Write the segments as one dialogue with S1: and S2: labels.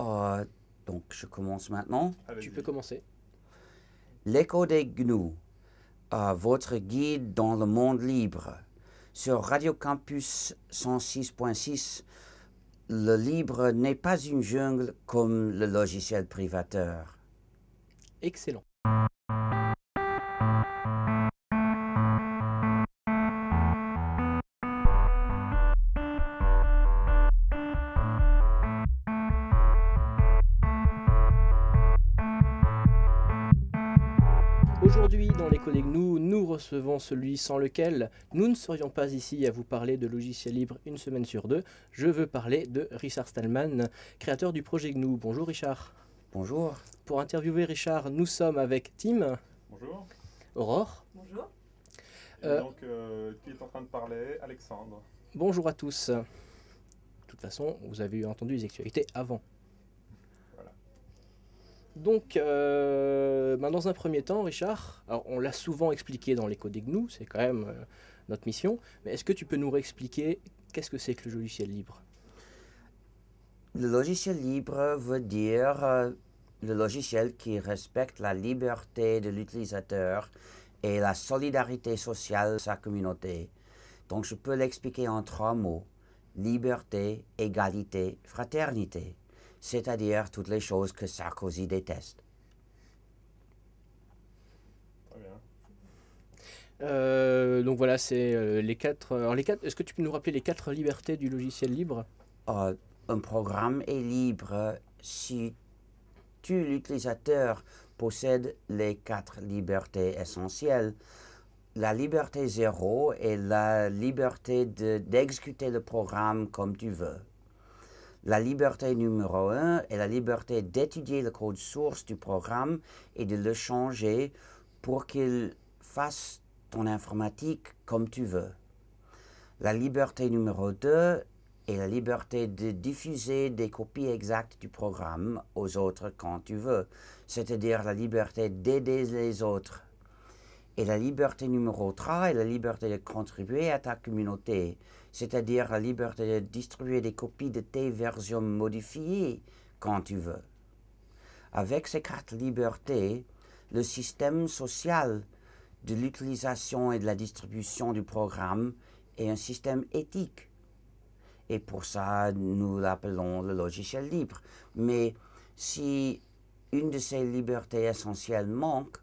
S1: Euh, donc, je commence maintenant. tu peux commencer. L'écho des GNU, euh, votre guide dans le monde libre. Sur Radio Campus 106.6, le libre n'est pas une jungle comme le logiciel privateur.
S2: Excellent. recevons celui sans lequel nous ne serions pas ici à vous parler de logiciels libres une semaine sur deux. Je veux parler de Richard Stallman, créateur du projet GNU. Bonjour Richard. Bonjour. Pour interviewer Richard, nous sommes avec Tim. Bonjour. Aurore.
S3: Bonjour. Et euh, donc, euh, qui est en train de parler Alexandre.
S2: Bonjour à tous. De toute façon, vous avez entendu les actualités avant. Donc, euh, ben, dans un premier temps, Richard, on l'a souvent expliqué dans l'écho des GNU, c'est quand même euh, notre mission, mais est-ce que tu peux nous réexpliquer qu'est-ce que c'est que le logiciel libre
S1: Le logiciel libre veut dire euh, le logiciel qui respecte la liberté de l'utilisateur et la solidarité sociale de sa communauté. Donc, je peux l'expliquer en trois mots liberté, égalité, fraternité c'est-à-dire toutes les choses que Sarkozy déteste. Euh, donc
S2: voilà, c'est euh, les quatre. Euh, les quatre. Est-ce que tu peux nous rappeler les quatre libertés du logiciel libre euh,
S1: Un programme est libre si tu, l'utilisateur, possède les quatre libertés essentielles. La liberté zéro est la liberté d'exécuter le programme comme tu veux. La liberté numéro un est la liberté d'étudier le code source du programme et de le changer pour qu'il fasse ton informatique comme tu veux. La liberté numéro 2 est la liberté de diffuser des copies exactes du programme aux autres quand tu veux, c'est-à-dire la liberté d'aider les autres. Et la liberté numéro 3 est la liberté de contribuer à ta communauté, c'est-à-dire la liberté de distribuer des copies de tes versions modifiées quand tu veux. Avec ces quatre libertés, le système social de l'utilisation et de la distribution du programme est un système éthique. Et pour ça, nous l'appelons le logiciel libre. Mais si une de ces libertés essentielles manque,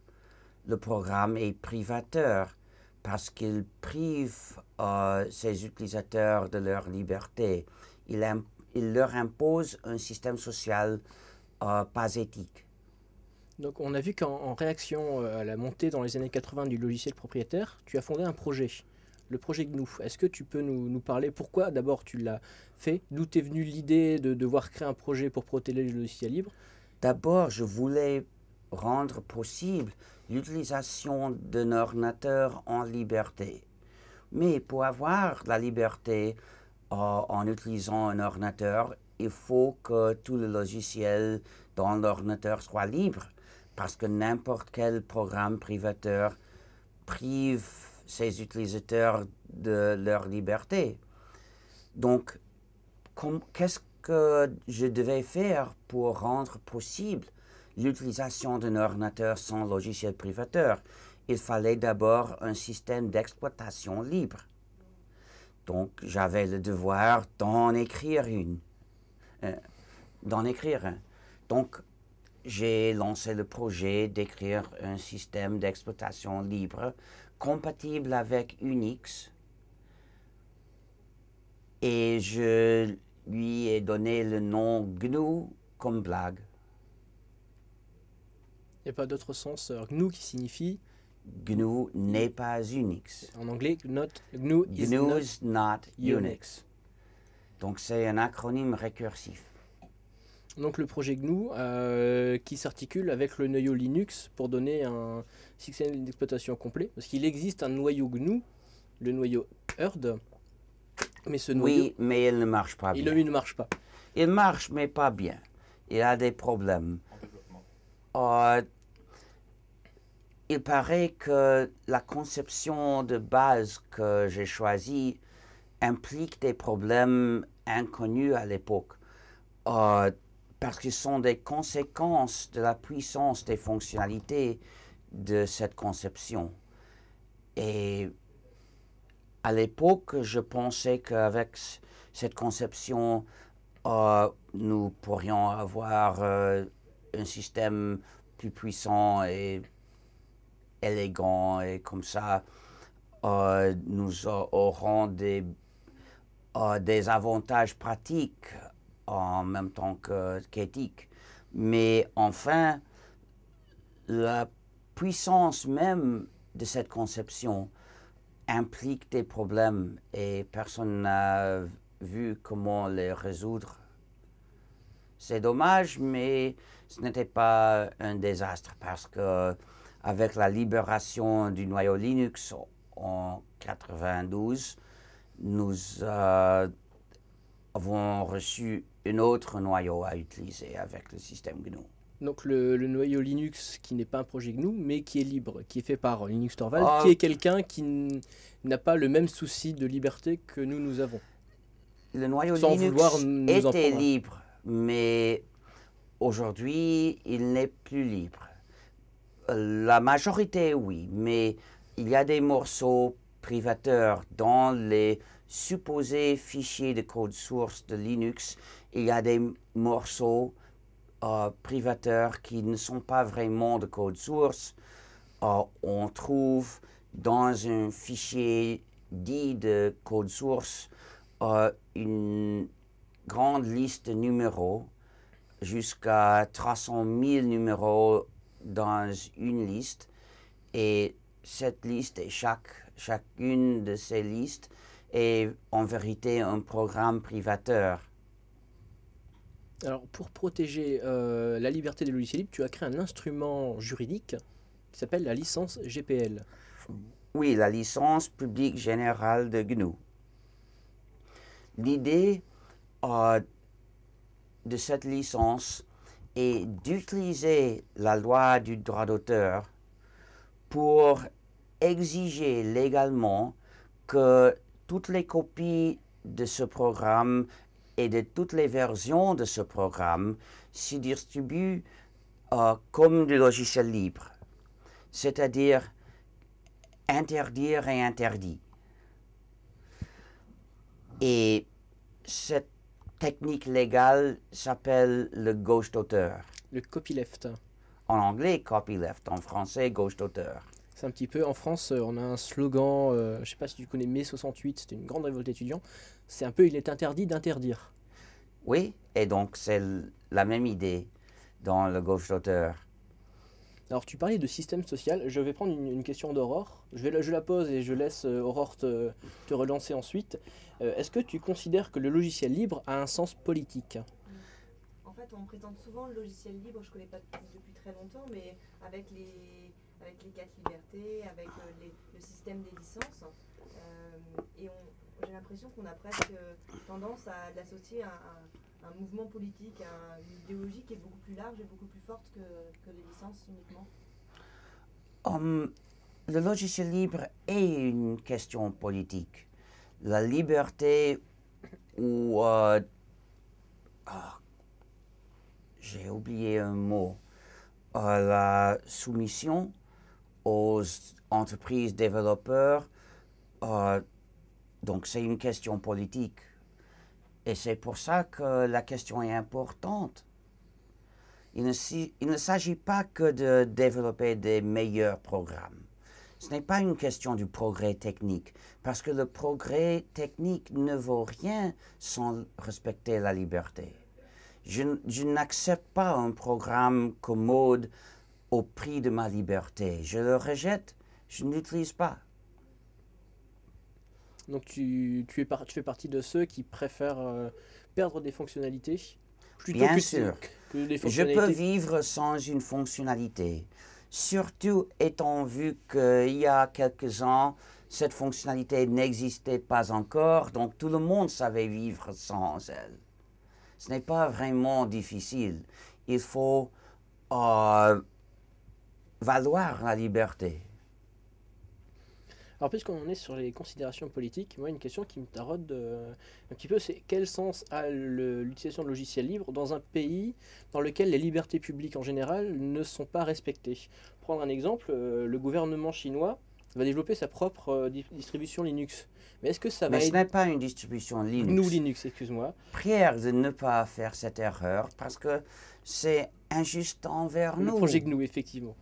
S1: le programme est privateur parce qu'il prive euh, ses utilisateurs de leur liberté. Il, leur impose un système social euh, pas éthique.
S2: Donc on a vu qu'en réaction euh, à la montée dans les années 80 du logiciel propriétaire, tu as fondé un projet, le projet GNU. Est-ce que tu peux nous, nous parler pourquoi d'abord tu l'as fait D'où t'es venue
S1: l'idée de devoir créer un projet pour protéger le logiciel libre D'abord, je voulais rendre possible l'utilisation d'un ordinateur en liberté. Mais pour avoir la liberté euh, en utilisant un ordinateur, il faut que tout le logiciel dans l'ordinateur soit libre, parce que n'importe quel programme privateur prive ses utilisateurs de leur liberté. Donc, qu'est-ce que je devais faire pour rendre possible l'utilisation d'un ordinateur sans logiciel privateur. Il fallait d'abord un système d'exploitation libre. Donc j'avais le devoir d'en écrire une. Euh, d'en écrire un. Donc j'ai lancé le projet d'écrire un système d'exploitation libre compatible avec Unix. Et je lui ai donné le nom GNU comme blague.
S2: Il n'y a pas d'autre sens. Euh, GNU qui signifie.
S1: GNU n'est pas Unix.
S2: En anglais, not, GNU, is, not, Unix.
S1: Donc c'est un acronyme récursif.
S2: Donc le projet GNU euh, qui s'articule avec le noyau Linux pour donner un système d'exploitation complet. Parce qu'il existe un noyau GNU, le noyau Erd,
S1: Mais ce noyau, oui, mais il ne marche pas il, bien. Il ne marche pas. Il marche, mais pas bien. Il a des problèmes. En développement. Euh, il paraît que la conception de base que j'ai choisie implique des problèmes inconnus à l'époque, euh, parce qu'ils sont des conséquences de la puissance des fonctionnalités de cette conception. Et à l'époque, je pensais qu'avec cette conception, euh, nous pourrions avoir euh, un système plus puissant et élégant et comme ça, euh, nous aurons des, euh, des avantages pratiques en même temps qu'éthiques. Mais enfin, la puissance même de cette conception implique des problèmes et personne n'a vu comment les résoudre. C'est dommage, mais ce n'était pas un désastre parce que avec la libération du noyau Linux en 92, nous euh, avons reçu un autre noyau à utiliser avec le système GNU.
S2: Donc le, noyau Linux qui n'est pas un projet GNU, mais qui est libre, qui est fait par Linux Torvald, ah. qui est quelqu'un qui n'a pas le même souci de liberté que nous, nous avons. Le noyau Linux était libre,
S1: mais aujourd'hui, il n'est plus libre la majorité, oui, mais il y a des morceaux privateurs dans les supposés fichiers de code source de Linux. Il y a des morceaux euh, privateurs qui ne sont pas vraiment de code source. Euh, on trouve dans un fichier dit de code source euh, une grande liste de numéros jusqu'à 300 000 numéros dans une liste et cette liste et chaque, chacune de ces listes est en vérité un programme privateur.
S2: Alors, pour protéger euh, la liberté des logiciels libres, tu as créé un instrument
S1: juridique qui s'appelle la licence GPL. Oui, la licence publique générale de GNU. L'idée euh, de cette licence et d'utiliser la loi du droit d'auteur pour exiger légalement que toutes les copies de ce programme et de toutes les versions de ce programme se distribuent euh, comme du logiciel libre, c'est-à-dire interdire et interdit. Et technique légale s'appelle le gauche d'auteur. Le copyleft. En anglais, copyleft. En français, gauche d'auteur.
S2: C'est un petit peu. En France, euh, on a un slogan, euh, je ne sais pas si tu connais mai 68, c'était une grande révolte étudiante. C'est un peu il est interdit d'interdire.
S1: Oui, et donc c'est la même idée dans le gauche d'auteur.
S2: Alors tu parlais de système social, je vais prendre une, question d'Aurore, je, je la pose et je laisse euh, Aurore te, te, relancer ensuite. Euh, est-ce que tu considères que le logiciel libre a un sens politique
S4: En fait on présente souvent le logiciel libre, je ne connais pas depuis très longtemps, mais avec les, avec les quatre libertés, avec euh, le système des licences, et j'ai l'impression qu'on a presque tendance à l'associer à, à un mouvement politique, un, une idéologie qui est beaucoup plus large et beaucoup plus forte que, les licences uniquement
S1: Le logiciel libre est une question politique. La liberté ou... Euh, ah, j'ai oublié un mot. Euh, la soumission aux entreprises développeurs. Euh, donc c'est une question politique. Et c'est pour ça que la question est importante. Il ne, s'agit pas que de développer des meilleurs programmes. Ce n'est pas une question du progrès technique, parce que le progrès technique ne vaut rien sans respecter la liberté. Je, je n'accepte pas un programme commode au prix de ma liberté. Je le rejette, je l'utilise pas.
S2: Donc tu, tu, es tu fais partie de ceux qui préfèrent euh, perdre des fonctionnalités
S1: plutôt Bien que, sûr. Je peux vivre sans une fonctionnalité. Surtout étant vu qu'il y a quelques ans, cette fonctionnalité n'existait pas encore, donc tout le monde savait vivre sans elle. Ce n'est pas vraiment difficile. Il faut euh, valoir la liberté.
S2: Alors puisqu'on est sur les considérations politiques, moi une question qui me taraude euh, un petit peu, c'est quel sens a l'utilisation de logiciels libres dans un pays dans lequel les libertés publiques en général ne sont pas respectées Prendre un exemple, euh, le gouvernement chinois va développer sa propre euh, distribution Linux. Mais est-ce que ça va Mais ce n'est
S1: pas une distribution Linux. Nous Linux, excuse-moi. Prière de ne pas faire cette erreur parce que c'est injuste envers nous. Le projet GNU, effectivement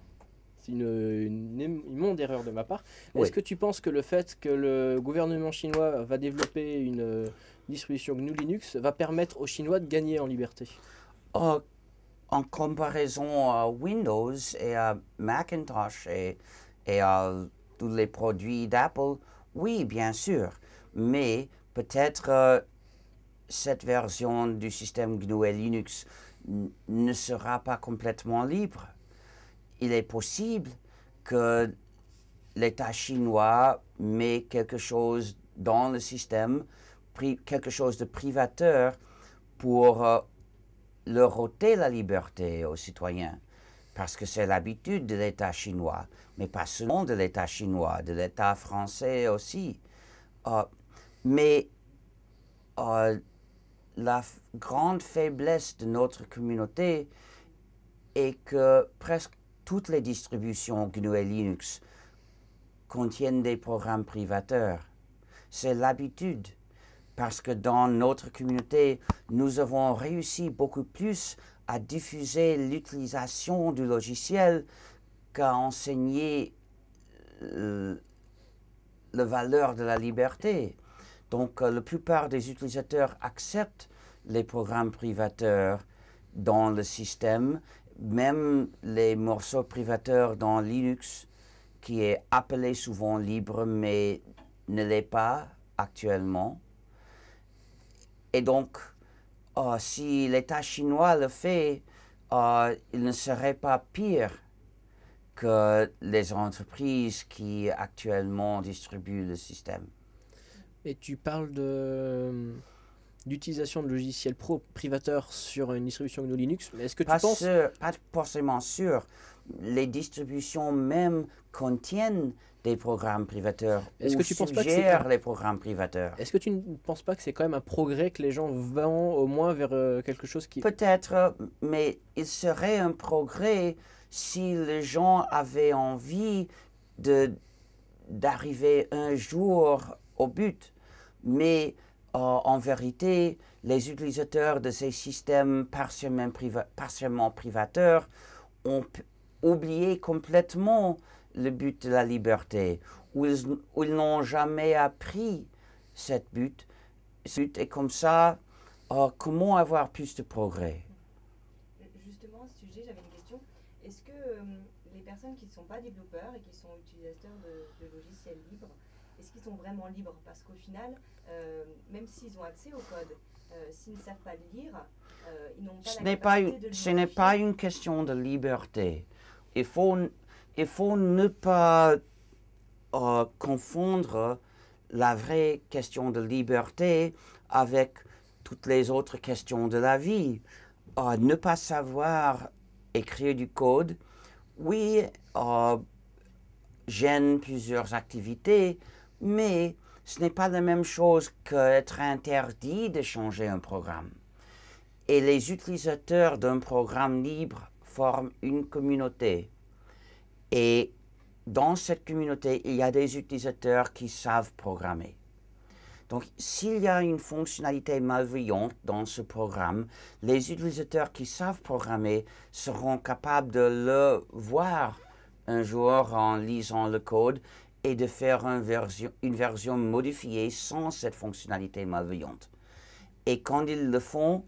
S2: c'est une, immense erreur de ma part. Est-ce que tu penses que le fait que le gouvernement chinois va développer une euh, distribution GNU Linux va permettre aux Chinois de
S1: gagner en liberté oh, En comparaison à Windows et à Macintosh et, à tous les produits d'Apple, oui, bien sûr. Mais peut-être euh, cette version du système GNU et Linux ne sera pas complètement libre il est possible que l'État chinois met quelque chose dans le système, quelque chose de privateur pour euh, leur ôter la liberté aux citoyens. Parce que c'est l'habitude de l'État chinois, mais pas seulement de l'État chinois, de l'État français aussi. Euh, mais euh, la grande faiblesse de notre communauté est que presque toutes les distributions GNU et Linux contiennent des programmes privateurs. C'est l'habitude, parce que dans notre communauté, nous avons réussi beaucoup plus à diffuser l'utilisation du logiciel qu'à enseigner euh, la valeur de la liberté. Donc, euh, la plupart des utilisateurs acceptent les programmes privateurs dans le système même les morceaux privateurs dans Linux, qui est appelé souvent libre, mais ne l'est pas actuellement. Et donc, oh, si l'État chinois le fait, oh, il ne serait pas pire que les entreprises qui actuellement distribuent le système.
S2: Mais tu parles de d'utilisation de logiciels pro
S1: privateurs sur une distribution GNU Linux. Est-ce que tu penses Pas forcément sûr. Les distributions même contiennent des programmes privateurs. Est-ce que tu penses pas que les programmes privateurs
S2: Est-ce que tu ne penses pas que c'est quand même un progrès que les gens vont au moins vers euh,
S1: quelque chose qui Peut-être, mais il serait un progrès si les gens avaient envie de d'arriver un jour au but. Mais euh, en vérité, les utilisateurs de ces systèmes partiellement, partiellement privateurs ont oublié complètement le but de la liberté, ou ils, n'ont jamais appris cette but, ce but. Et comme ça, euh, comment avoir plus de progrès
S4: euh, Justement, à ce sujet, j'avais une question. Est-ce que les personnes qui ne sont pas développeurs et qui sont utilisateurs de, de logiciels libres, est-ce qu'ils sont vraiment libres Parce qu'au final, euh, même s'ils ont accès au code, euh, s'ils ne savent pas lire, euh, ils n'ont pas ce la pas, de Ce n'est
S1: pas une question de liberté. Il faut, il faut ne pas confondre la vraie question de liberté avec toutes les autres questions de la vie. ne pas savoir écrire du code, oui, gêne plusieurs activités, mais ce n'est pas la même chose qu'être interdit de changer un programme. Et les utilisateurs d'un programme libre forment une communauté. Et dans cette communauté, il y a des utilisateurs qui savent programmer. Donc, s'il y a une fonctionnalité malveillante dans ce programme, les utilisateurs qui savent programmer seront capables de le voir un jour en lisant le code et de faire une version, une version modifiée sans cette fonctionnalité malveillante. Et quand ils le font,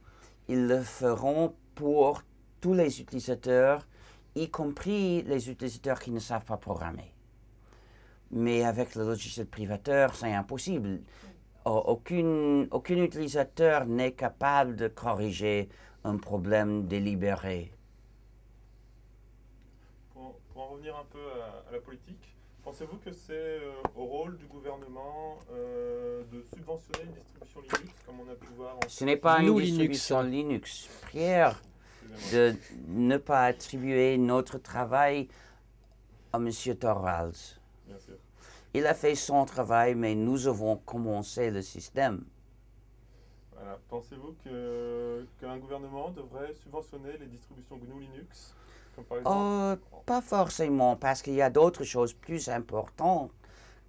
S1: ils le feront pour tous les utilisateurs, y compris les utilisateurs qui ne savent pas programmer. Mais avec le logiciel privateur, c'est impossible. Aucune, aucun utilisateur n'est capable de corriger un problème délibéré.
S3: Pour, en revenir un peu à la politique, Pensez-vous que c'est euh, au rôle du gouvernement euh, de subventionner une distribution Linux comme on a pu voir en... Ce n'est pas
S1: une distribution Linux. Linux. Pierre, de ne pas attribuer notre travail à M. Torvalds. Bien Il a fait son travail, mais nous avons commencé le système.
S3: Voilà. Pensez-vous qu'un gouvernement devrait subventionner les distributions GNU Linux euh,
S1: pas forcément, parce qu'il y a d'autres choses plus importantes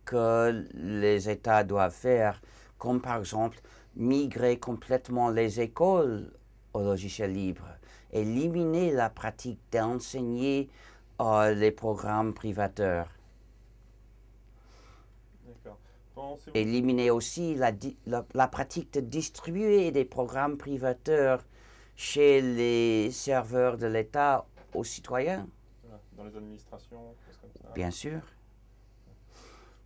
S1: que les États doivent faire, comme par exemple migrer complètement les écoles au logiciel libre, éliminer la pratique d'enseigner euh, les programmes privateurs. Éliminer aussi la, la, la, pratique de distribuer des programmes privateurs chez les serveurs de l'État aux citoyens.
S3: Dans les administrations, comme ça. Bien sûr.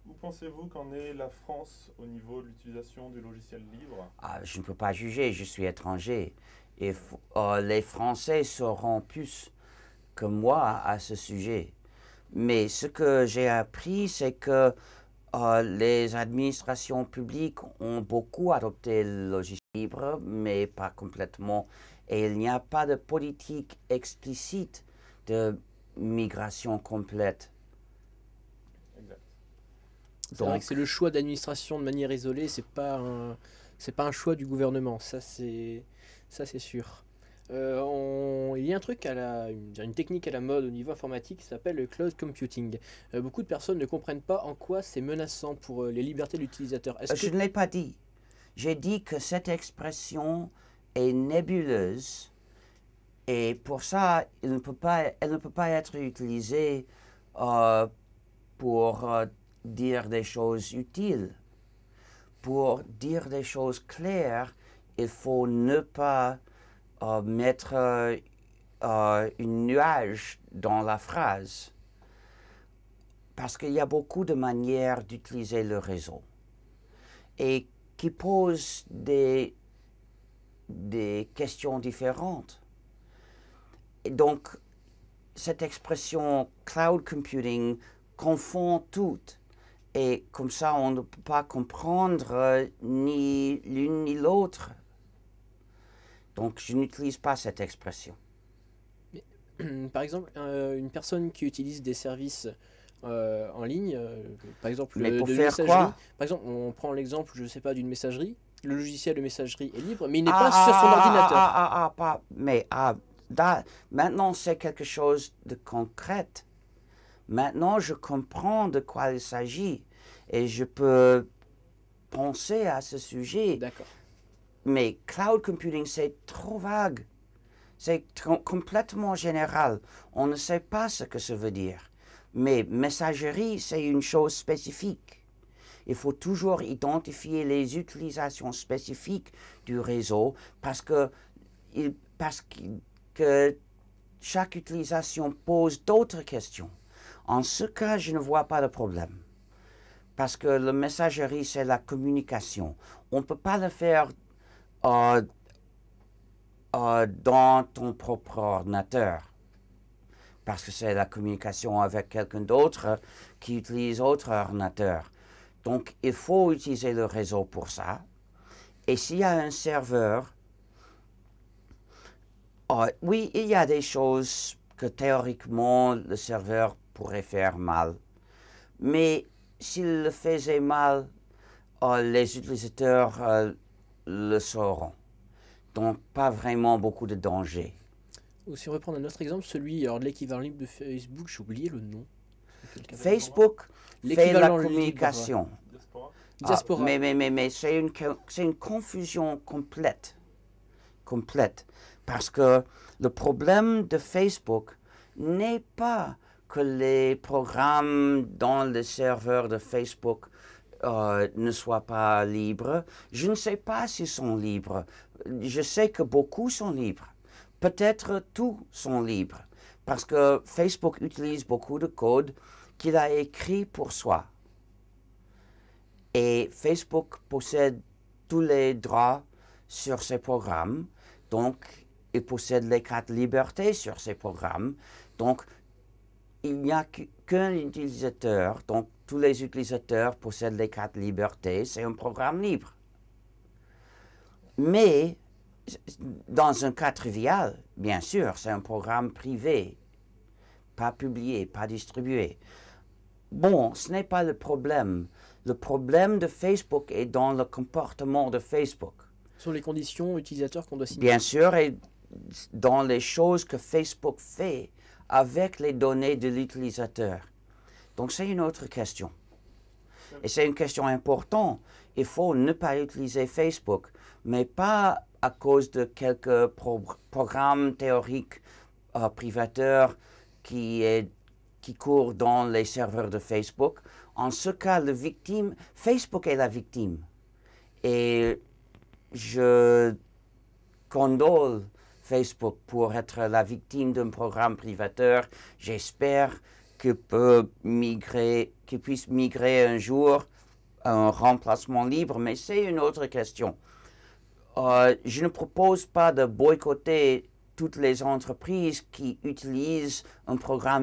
S3: Où pensez-vous qu'en est la France au niveau de l'utilisation du logiciel libre
S1: ah, Je ne peux pas juger, je suis étranger. Et oh, les Français sauront plus que moi à ce sujet. Mais ce que j'ai appris, c'est que oh, les administrations publiques ont beaucoup adopté le logiciel libre, mais pas complètement. Et il n'y a pas de politique explicite de migration complète. C'est vrai que c'est le
S2: choix d'administration de manière isolée, c'est pas c'est pas un choix du gouvernement, ça c'est, ça c'est sûr. Euh, il y a un truc à une, technique à la mode au niveau informatique qui s'appelle le cloud computing. Euh, beaucoup de personnes ne comprennent pas en quoi c'est menaçant pour euh, les libertés de
S1: l'utilisateur. Je ne l'ai pas dit. J'ai dit que cette expression est nébuleuse et pour ça, elle ne peut pas, elle ne peut pas être utilisée euh, pour euh, dire des choses utiles. Pour dire des choses claires, il faut ne pas euh, mettre un nuage dans la phrase. Parce qu'il y a beaucoup de manières d'utiliser le réseau et qui posent des des questions différentes. Et donc, cette expression cloud computing confond toutes. Et comme ça, on ne peut pas comprendre euh, ni l'une ni l'autre. Donc, je n'utilise pas cette expression.
S2: Par exemple, euh, une personne qui utilise des services euh, en ligne, par exemple, le pour messagerie, par exemple, on prend l'exemple, je ne sais pas, d'une messagerie le logiciel de messagerie est libre, mais il n'est pas ah, sur son ordinateur. Ah, ah,
S1: ah pas, mais ah, maintenant c'est quelque chose de concret. Maintenant je comprends de quoi il s'agit et je peux penser à ce sujet. D'accord. Mais cloud computing, c'est trop vague. C'est complètement général. On ne sait pas ce que ça veut dire. Mais messagerie, c'est une chose spécifique. Il faut toujours identifier les utilisations spécifiques du réseau parce que, parce chaque utilisation pose d'autres questions. En ce cas, je ne vois pas de problème. Parce que la messagerie, c'est la communication. On ne peut pas le faire euh, euh, dans ton propre ordinateur. Parce que c'est la communication avec quelqu'un d'autre qui utilise autre ordinateur. Donc il faut utiliser le réseau pour ça. Et s'il y a un serveur, oh, oui, il y a des choses que théoriquement le serveur pourrait faire mal. Mais s'il le faisait mal, oh, les utilisateurs euh, le sauront. Donc pas vraiment beaucoup de danger.
S2: si on reprend un autre exemple, celui de l'équivalent de Facebook, j'ai oublié
S1: le nom. Facebook,
S2: fait la communication.
S1: Ah, mais mais, mais, mais c'est une, une confusion complète. Complète. Parce que le problème de Facebook n'est pas que les programmes dans les serveurs de Facebook euh, ne soient pas libres. Je ne sais pas s'ils sont libres. Je sais que beaucoup sont libres. Peut-être tous sont libres. Parce que Facebook utilise beaucoup de codes qu'il a écrit pour soi. Et Facebook possède tous les droits sur ses programmes, donc il possède les quatre libertés sur ses programmes. Donc, il n'y a qu'un utilisateur, donc tous les utilisateurs possèdent les quatre libertés, c'est un programme libre. Mais, dans un cas trivial, bien sûr, c'est un programme privé, pas publié, pas distribué. Bon, ce n'est pas le problème. Le problème de Facebook est dans le comportement de Facebook. Sur les conditions utilisateurs qu'on doit signer. Bien sûr, et dans les choses que Facebook fait avec les données de l'utilisateur. Donc c'est une autre question. Et c'est une question importante. Il faut ne pas utiliser Facebook, mais pas à cause de quelques programmes théoriques euh, privateurs qui est qui court dans les serveurs de Facebook. En ce cas, la victime, Facebook est la victime. Et je condole Facebook pour être la victime d'un programme privateur. J'espère qu'il peut migrer, qu'il puisse migrer un jour à un remplacement libre, mais c'est une autre question. Euh, je ne propose pas de boycotter toutes les entreprises qui utilisent un programme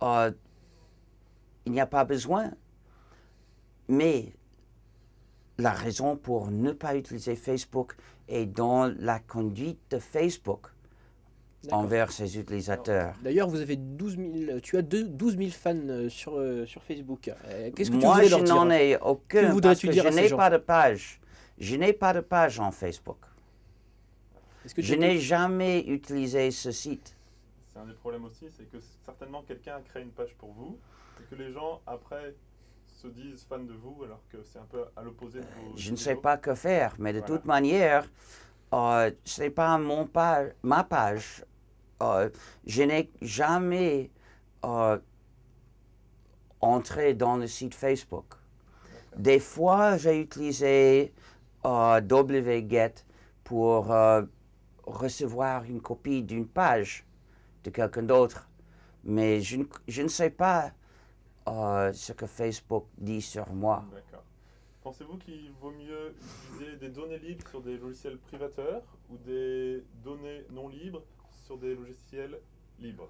S1: ah, il n'y a pas besoin. Mais la raison pour ne pas utiliser Facebook est dans la conduite de Facebook envers ses utilisateurs. D'ailleurs, vous avez tu as 12 000 fans euh, euh, sur, Facebook. Euh, qu'est-ce que Moi, tu Moi, je n'en ai aucun je n'ai pas de page. Je n'ai pas de page en Facebook. je n'ai jamais utilisé ce site
S3: c'est un des problèmes aussi, c'est que certainement quelqu'un a créé une page pour vous et que les gens après se disent fans de vous alors que c'est un peu à l'opposé de vos. Je ne sais pas que faire, mais de toute
S1: manière, euh, c'est pas mon page, ma page. Euh, je n'ai jamais euh, entré dans le site Facebook. Des fois, j'ai utilisé euh, wget pour recevoir une copie d'une page de quelqu'un d'autre. Mais je, ne, je ne sais pas euh, ce que Facebook dit sur moi. D'accord.
S3: Pensez-vous qu'il vaut mieux utiliser des données libres sur des logiciels privateurs ou des données non libres sur des logiciels libres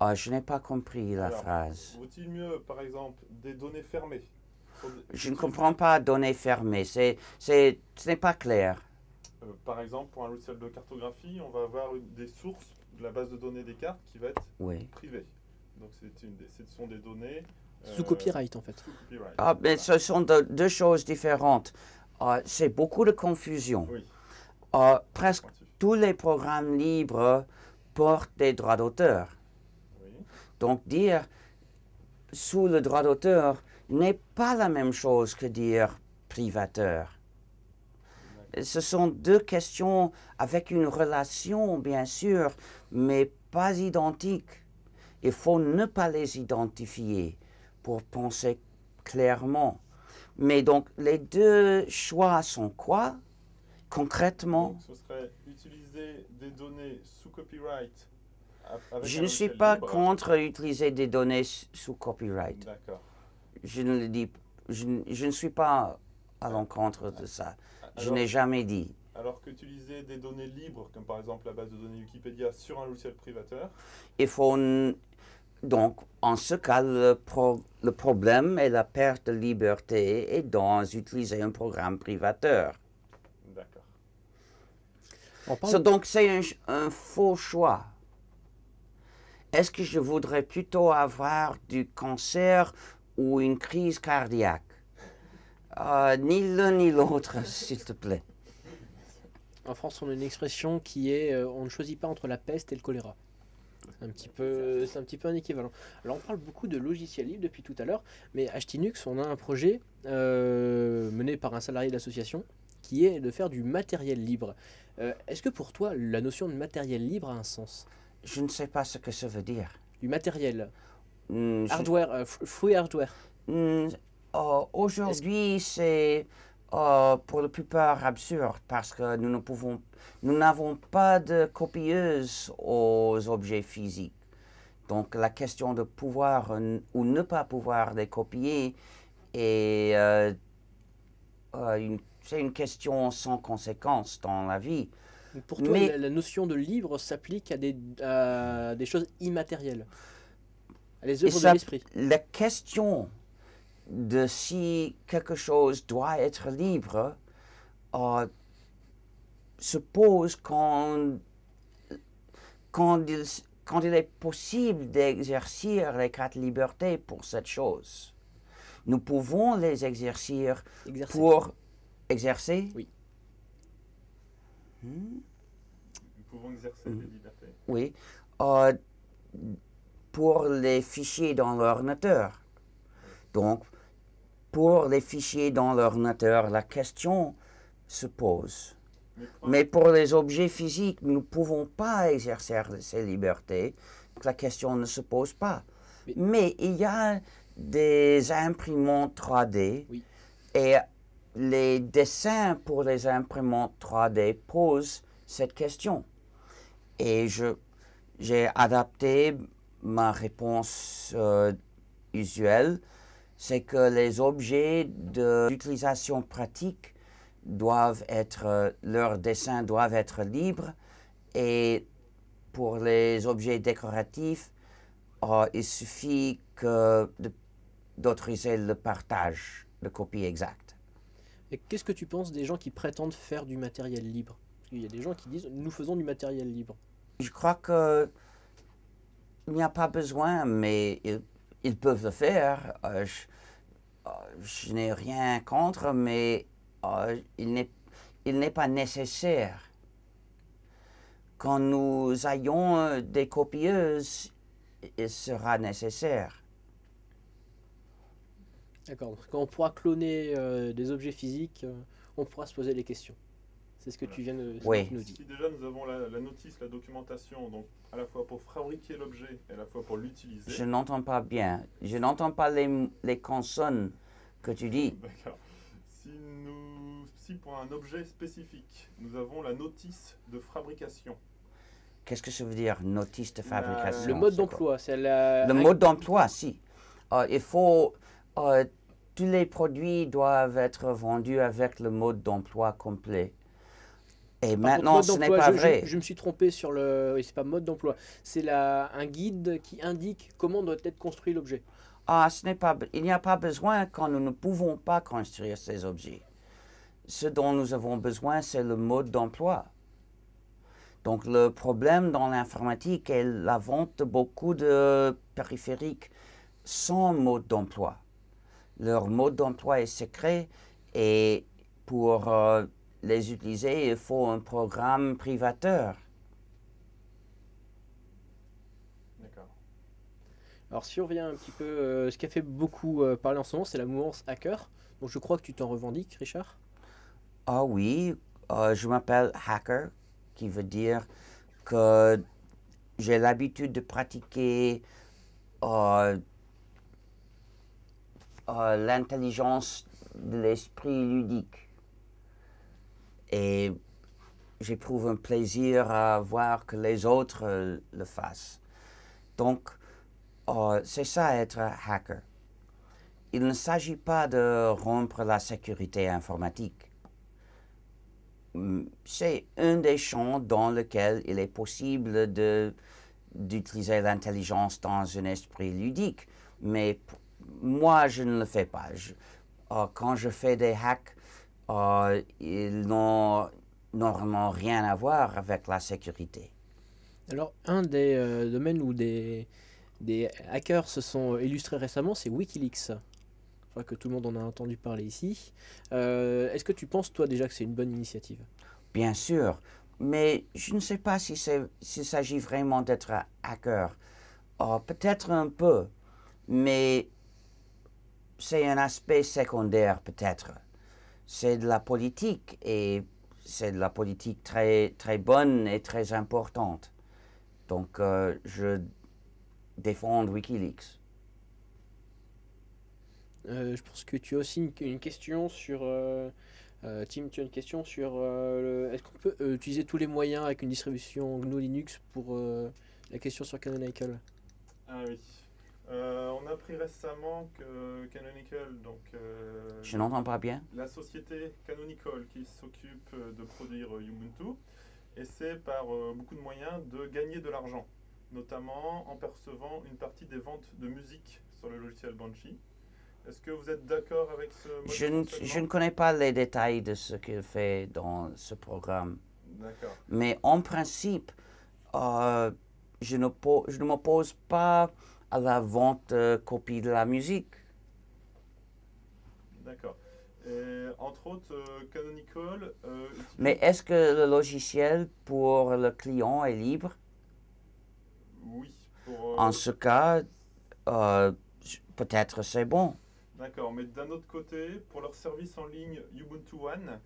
S1: Ah, Je n'ai pas compris la phrase.
S3: Vaut-il mieux, par exemple, des données fermées je ne comprends
S1: pas données fermées. C'est, ce n'est pas clair.
S3: Euh, par exemple, pour un logiciel de cartographie, on va avoir des sources de la base de données des cartes qui va être privées. privée. Donc, une, ce sont des données. Euh, sous copyright, en fait. Ah,
S1: mais ce sont deux choses différentes. Euh, c'est beaucoup de confusion. presque tous les programmes libres portent des droits d'auteur. Donc, dire sous le droit d'auteur n'est pas la même chose que dire privateur ce sont deux questions avec une relation, bien sûr, mais pas identiques. Il faut ne pas les identifier pour penser clairement. Mais donc, les deux choix sont quoi concrètement Ce
S3: serait utiliser des données sous copyright. Je ne suis pas contre
S1: utiliser des données sous copyright. Je ne je ne suis pas à l'encontre de ça je n'ai jamais dit.
S3: Alors qu'utiliser des données libres, comme par exemple la base de données Wikipédia, sur un logiciel privateur
S1: Il faut. Donc, en ce cas, le, problème est la perte de liberté et d'utiliser utiliser un programme privateur. D'accord. donc c'est un, faux choix. Est-ce que je voudrais plutôt avoir du cancer ou une crise cardiaque ah, ni l'un ni l'autre, s'il te plaît. En France, on a une
S2: expression qui est euh, on ne choisit pas entre la peste et le choléra. C'est un petit peu, c'est un petit peu un équivalent. Alors on parle beaucoup de logiciels libres depuis tout à l'heure, mais à Stinux, on a un projet euh, mené par un salarié de l'association qui est de faire du matériel libre. Euh, est-ce que pour toi, la notion de matériel libre a un sens Je ne sais pas ce que ça veut dire. Du
S1: matériel. Hmm, hardware, free hardware. Hmm, euh, aujourd'hui, c'est euh, pour la plupart absurde parce que nous ne pouvons, nous n'avons pas de copieuse aux objets physiques. Donc la question de pouvoir ou ne pas pouvoir les copier est euh, c'est une question sans conséquence dans la vie. pour toi, Mais,
S2: la, notion de libre s'applique à des, des choses immatérielles,
S1: à les œuvres de l'esprit. La question de si quelque chose doit être libre se euh, suppose qu'on quand il, quand il est possible d'exercer les quatre libertés pour cette chose. Nous pouvons les exercer, pour exercer. Oui. Hmm?
S3: Nous pouvons exercer les libertés.
S1: Oui. Euh, pour les fichiers dans l'ordinateur. Donc, pour les fichiers dans l'ordinateur, la question se pose. Mais pour les objets physiques, nous ne pouvons pas exercer ces libertés. La question ne se pose pas. Mais, il y a des imprimantes 3D et les dessins pour les imprimantes 3D posent cette question. Et j'ai adapté ma réponse euh, usuelle c'est que les objets d'utilisation pratique doivent être, euh, leurs dessins doivent être libres et pour les objets décoratifs, oh, il suffit que d'autoriser le partage de copie exacte.
S2: Et qu'est-ce que tu penses des gens qui prétendent faire du matériel libre Il y a des gens qui disent nous faisons du matériel libre.
S1: Je crois qu'il n'y a pas besoin, mais euh, ils peuvent le faire. Euh, euh, je, n'ai rien contre, mais euh, il n'est pas nécessaire. Quand nous ayons des copieuses, il sera nécessaire. D'accord, quand on pourra cloner
S2: des objets physiques, on pourra se poser les questions. C'est ce que tu viens de oui. nous dire.
S3: Si déjà nous avons la, notice, la documentation, donc à la fois pour fabriquer l'objet et à la fois pour l'utiliser. Je
S1: n'entends pas bien. Je n'entends pas les, les, consonnes que tu dis.
S3: D'accord. Si, pour un objet spécifique, nous avons la notice de fabrication.
S1: Qu'est-ce que ça veut dire, notice de fabrication Le mode
S3: d'emploi, c'est la...
S2: Le mode
S1: d'emploi, si. Euh, il faut... Euh, tous les produits doivent être vendus avec le mode d'emploi complet. Et maintenant, ce n'est pas vrai. Je,
S2: me suis trompé sur le. c'est pas mode d'emploi. C'est un guide qui indique
S1: comment doit être construit l'objet. Ah, ce n'est pas. Il n'y a pas besoin quand nous ne pouvons pas construire ces objets. Ce dont nous avons besoin, c'est le mode d'emploi. Donc le problème dans l'informatique est la vente de beaucoup de périphériques sans mode d'emploi. Leur mode d'emploi est secret et pour euh, les utiliser, il faut un programme privateur.
S3: D'accord.
S2: Alors si on revient un petit peu, euh, ce qui a fait beaucoup euh, parler en ce moment, c'est la mouvance hacker. Donc je crois que tu t'en revendiques, Richard.
S1: Ah oui, euh, je m'appelle hacker, qui veut dire que j'ai l'habitude de pratiquer l'intelligence de l'esprit ludique. Et j'éprouve un plaisir à voir que les autres euh, le fassent. Donc, euh, c'est ça être hacker. Il ne s'agit pas de rompre la sécurité informatique. Hmm, c'est un des champs dans lequel il est possible d'utiliser l'intelligence dans un esprit ludique. Mais moi, je ne le fais pas. Euh, quand je fais des hacks, euh, ils n'ont normalement rien à voir avec la sécurité.
S2: Alors, un des euh, domaines où des, hackers se sont illustrés récemment, c'est Wikileaks. Je crois que tout le monde en a entendu parler ici.
S1: Euh, est-ce que tu penses, toi, déjà que c'est une bonne initiative Bien sûr, mais je ne sais pas s'il s'agit vraiment d'être hacker. Oh, peut-être un peu, mais c'est un aspect secondaire, peut-être c'est de la politique et c'est de la politique très, très bonne et très importante. Donc euh, je défends Wikileaks.
S2: Euh, je pense que tu as aussi une, question sur... Euh, Tim, tu as une question sur... Est-ce qu'on peut utiliser tous les moyens avec une distribution GNU Linux pour la question sur Canonical
S3: Ah oui. Euh, on a appris récemment que Canonical, donc. Euh, je n'entends pas bien. La société Canonical qui s'occupe euh, de produire Ubuntu essaie par beaucoup de moyens de gagner de l'argent, notamment en percevant une partie des ventes de musique sur le logiciel Banshee. Est-ce que vous êtes d'accord avec ce je je ne
S1: connais pas les détails de ce qu'il fait dans ce programme. D'accord. Mais en principe, je je ne m'oppose pas à la vente de euh, copies de la musique.
S3: D'accord. Euh, entre autres, euh, Canonical.
S1: Mais est-ce que le logiciel pour le client est libre
S3: Oui. en ce
S1: cas, peut-être c'est bon.
S3: D'accord, mais d'un autre côté, pour leur service en ligne Ubuntu One,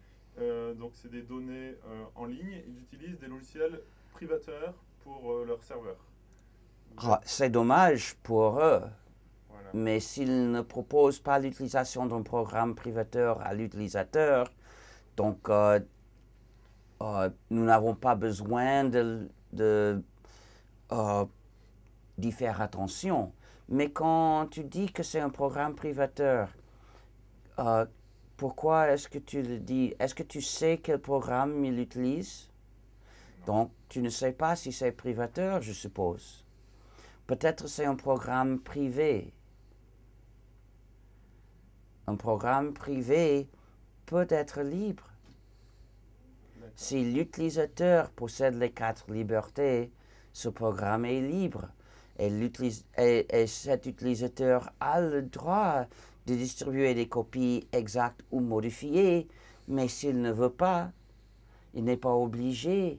S3: donc c'est des données en ligne, ils utilisent des logiciels privateurs pour leur serveur.
S1: Ah, c'est dommage pour eux. Mais s'ils ne proposent pas l'utilisation d'un programme privateur à l'utilisateur, donc euh, euh, nous n'avons pas besoin de, euh, d'y faire attention. Mais quand tu dis que c'est un programme privateur, pourquoi est-ce que tu le dis Est-ce que tu sais quel programme il utilise Donc, tu ne sais pas si c'est privateur, je suppose. Peut-être c'est un programme privé. Un programme privé peut être libre. Si l'utilisateur possède les quatre libertés, ce programme est libre et, et cet utilisateur a le droit de distribuer des copies exactes ou modifiées, mais s'il ne veut pas, il n'est pas obligé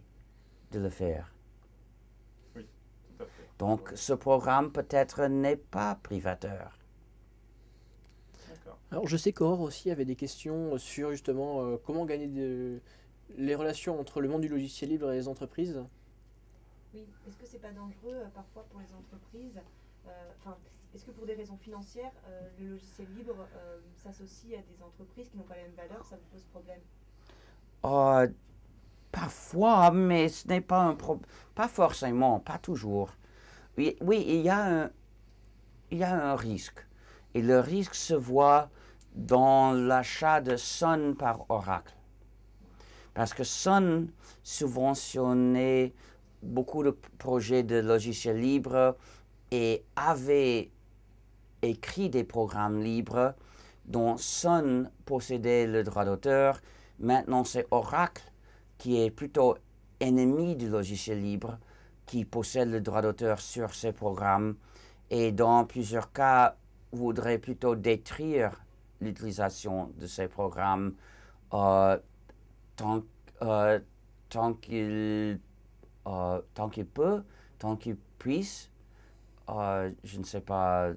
S1: de le faire. Donc, ce programme peut-être n'est pas privateur.
S2: Alors, je sais qu'Or aussi avait des questions sur justement euh, comment gagner les relations entre le monde du logiciel libre et les entreprises.
S4: Oui, est-ce que c'est pas dangereux euh, parfois pour les entreprises euh, Est-ce que pour des raisons financières, euh, le logiciel libre s'associe à des entreprises qui n'ont pas la même valeur Ça vous pose problème
S1: oh, Parfois, mais ce n'est pas un problème. Pas forcément, pas toujours. Oui, il y a un, risque. Et le risque se voit dans l'achat de Sun par Oracle. Parce que Sun subventionnait beaucoup de projets de logiciels libres et avait écrit des programmes libres dont Sun possédait le droit d'auteur. Maintenant, c'est Oracle qui est plutôt ennemi du logiciel libre qui possèdent le droit d'auteur sur ces programmes et dans plusieurs cas voudrait plutôt détruire l'utilisation de ces programmes euh, tant, euh, tant qu'ils euh, peuvent, tant qu'ils puissent. Euh, je ne sais pas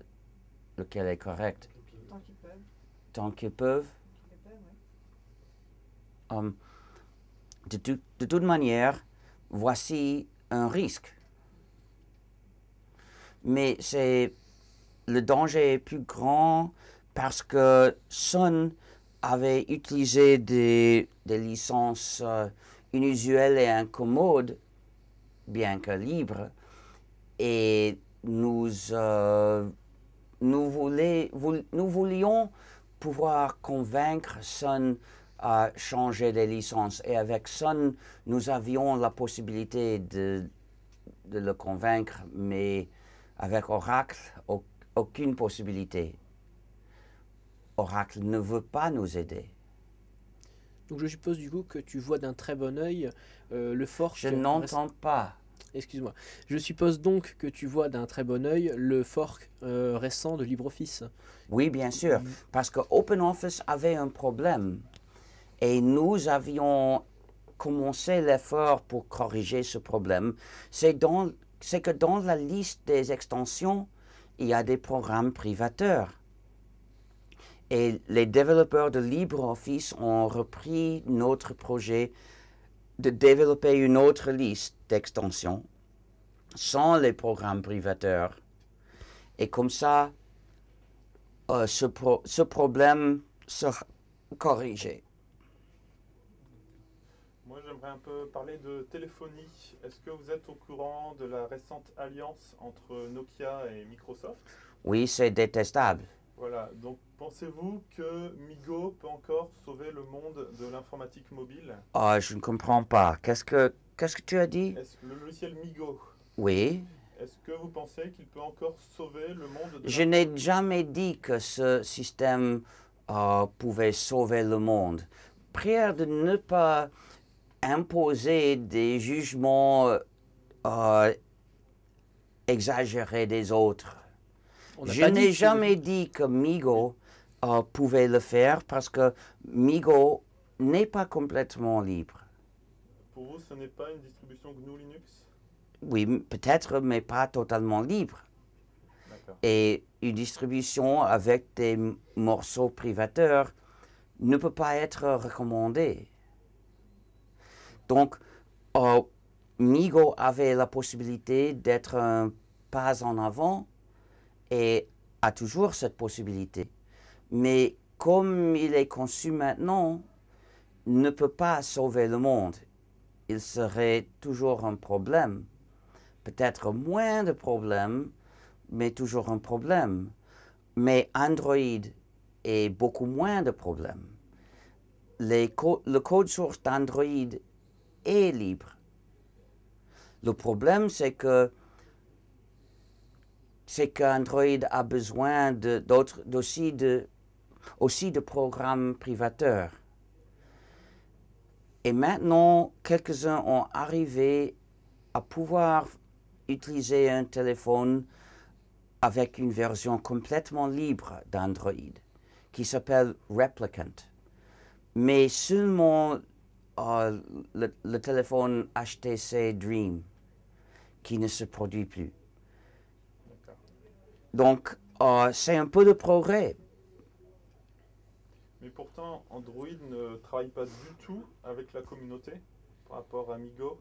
S1: lequel est correct. Tant qu'ils peuvent. Tant qu'ils peuvent. Euh, de, de toute manière, voici un risque. Mais c'est le danger est plus grand parce que Sun avait utilisé des, licences euh, inusuelles et incommodes, bien que libres, et nous, euh, nous, nous voulions pouvoir convaincre Sun à changer des licences. Et avec Sun, nous avions la possibilité de, le convaincre, mais avec Oracle, aucune possibilité. Oracle ne veut pas nous aider.
S2: Donc je suppose du coup que tu vois d'un très bon œil euh, le fork. Je n'entends pas. Excuse-moi. Je suppose donc que tu vois d'un très bon œil le
S1: fork euh, récent de LibreOffice. Oui, bien sûr, mm. parce que OpenOffice avait un problème et nous avions commencé l'effort pour corriger ce problème. C'est que dans la liste des extensions, il y a des programmes privateurs. Et les développeurs de LibreOffice ont repris notre projet de développer une autre liste d'extensions sans les programmes privateurs. Et comme ça, euh, ce problème sera corrigé
S3: j'aimerais un peu parler de téléphonie. Est-ce que vous êtes au courant de la récente alliance entre Nokia et Microsoft
S1: Oui, c'est détestable.
S3: Voilà, donc pensez-vous que Migo peut encore sauver le monde de l'informatique mobile
S1: Ah, je ne comprends pas. Qu'est-ce que, qu'est-ce que tu as dit
S3: Le logiciel Migo.
S1: Oui. Est-ce que vous pensez qu'il peut encore sauver le monde de Je n'ai jamais dit que ce système euh, pouvait sauver le monde. Prière de ne pas imposer des jugements euh, euh, exagérés des autres. Je n'ai jamais dit que Migo euh, pouvait le faire parce que Migo n'est pas complètement libre.
S3: Pour vous, ce n'est pas une distribution GNU Linux
S1: Oui, peut-être, mais pas totalement libre. Et une distribution avec des morceaux privateurs ne peut pas être recommandée. Donc, euh, Migo avait la possibilité d'être un euh, pas en avant et a toujours cette possibilité. Mais comme il est conçu maintenant, ne peut pas sauver le monde. Il serait toujours un problème. Peut-être moins de problèmes, mais toujours un problème. Mais Android est beaucoup moins de problèmes. le code source d'Android est libre. Le problème, c'est que c'est qu'Android a besoin d'autres, aussi de, aussi de programmes privateurs. Et maintenant, quelques-uns ont arrivé à pouvoir utiliser un téléphone avec une version complètement libre d'Android qui s'appelle Replicant. Mais seulement ah, le, téléphone HTC Dream qui ne se produit plus. Donc, ah, c'est un peu de progrès.
S3: Mais pourtant, Android ne travaille pas du tout avec la communauté par rapport à Amigo.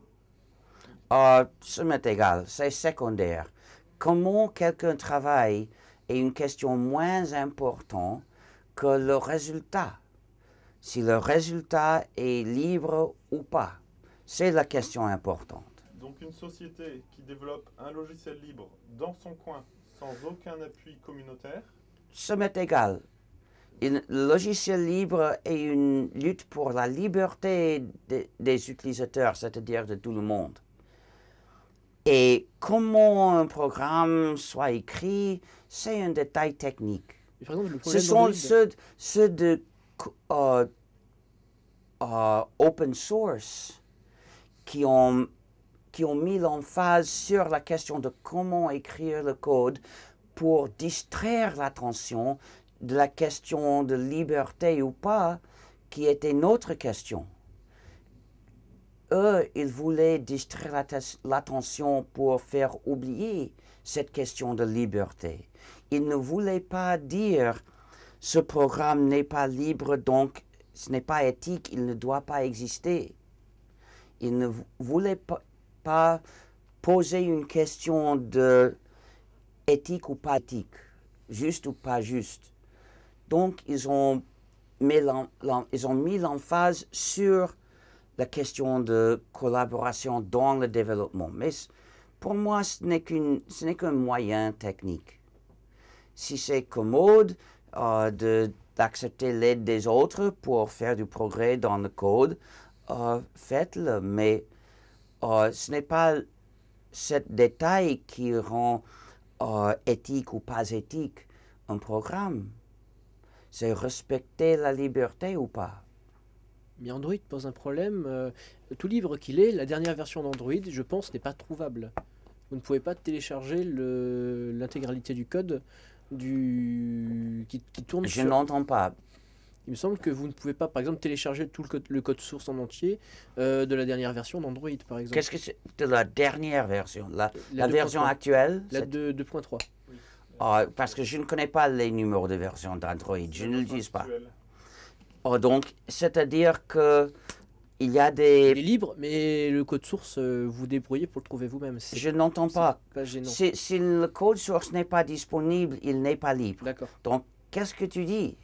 S1: ça ah, m'est égal, c'est secondaire. Comment quelqu'un travaille est une question moins importante que le résultat si le résultat est libre ou pas. C'est la question importante.
S3: Donc une société qui développe un logiciel libre dans son coin sans aucun appui communautaire
S1: Se m'est égal. Un logiciel libre est une lutte pour la liberté des utilisateurs, c'est-à-dire de tout le monde. Et comment un programme soit écrit, c'est un détail technique. ce sont ceux, ceux de Uh, uh, open source qui ont, qui ont mis l'emphase sur la question de comment écrire le code pour distraire l'attention de la question de liberté ou pas, qui était notre question. Eux, ils voulaient distraire l'attention pour faire oublier cette question de liberté. Ils ne voulaient pas dire ce programme n'est pas libre, donc ce n'est pas éthique, il ne doit pas exister. Il ne voulait pas, poser une question de éthique ou pas éthique, juste ou pas juste. Donc, ils ont mis, l'emphase sur la question de collaboration dans le développement. Mais pour moi, ce n'est, qu'un moyen technique. Si c'est commode, euh, d'accepter l'aide des autres pour faire du progrès dans le code, euh, faites-le, mais euh, ce n'est pas ce détail qui rend éthique ou pas éthique un programme. C'est respecter la liberté ou pas. Mais Android pose un problème. tout livre qu'il est, la dernière version d'Android,
S2: je pense, n'est pas trouvable. Vous ne pouvez pas télécharger l'intégralité du code du qui, qui tourne. Je n'entends pas. Il me semble que vous ne pouvez pas, par exemple, télécharger tout le code, le code source en entier euh, de la dernière version d'Android, par exemple. Qu'est-ce que
S1: c'est de la dernière version La, la, version actuelle La
S2: 2.3.
S1: Ah, parce que je ne connais pas les numéros de version d'Android, je ne le dis pas. Oh, donc, c'est-à-dire que il y a des. libres, est libre, mais le code source, euh, vous débrouillez pour le trouver vous-même. Je n'entends pas. Si, le code source n'est pas disponible, il n'est pas libre. D'accord. Donc, qu'est-ce que tu dis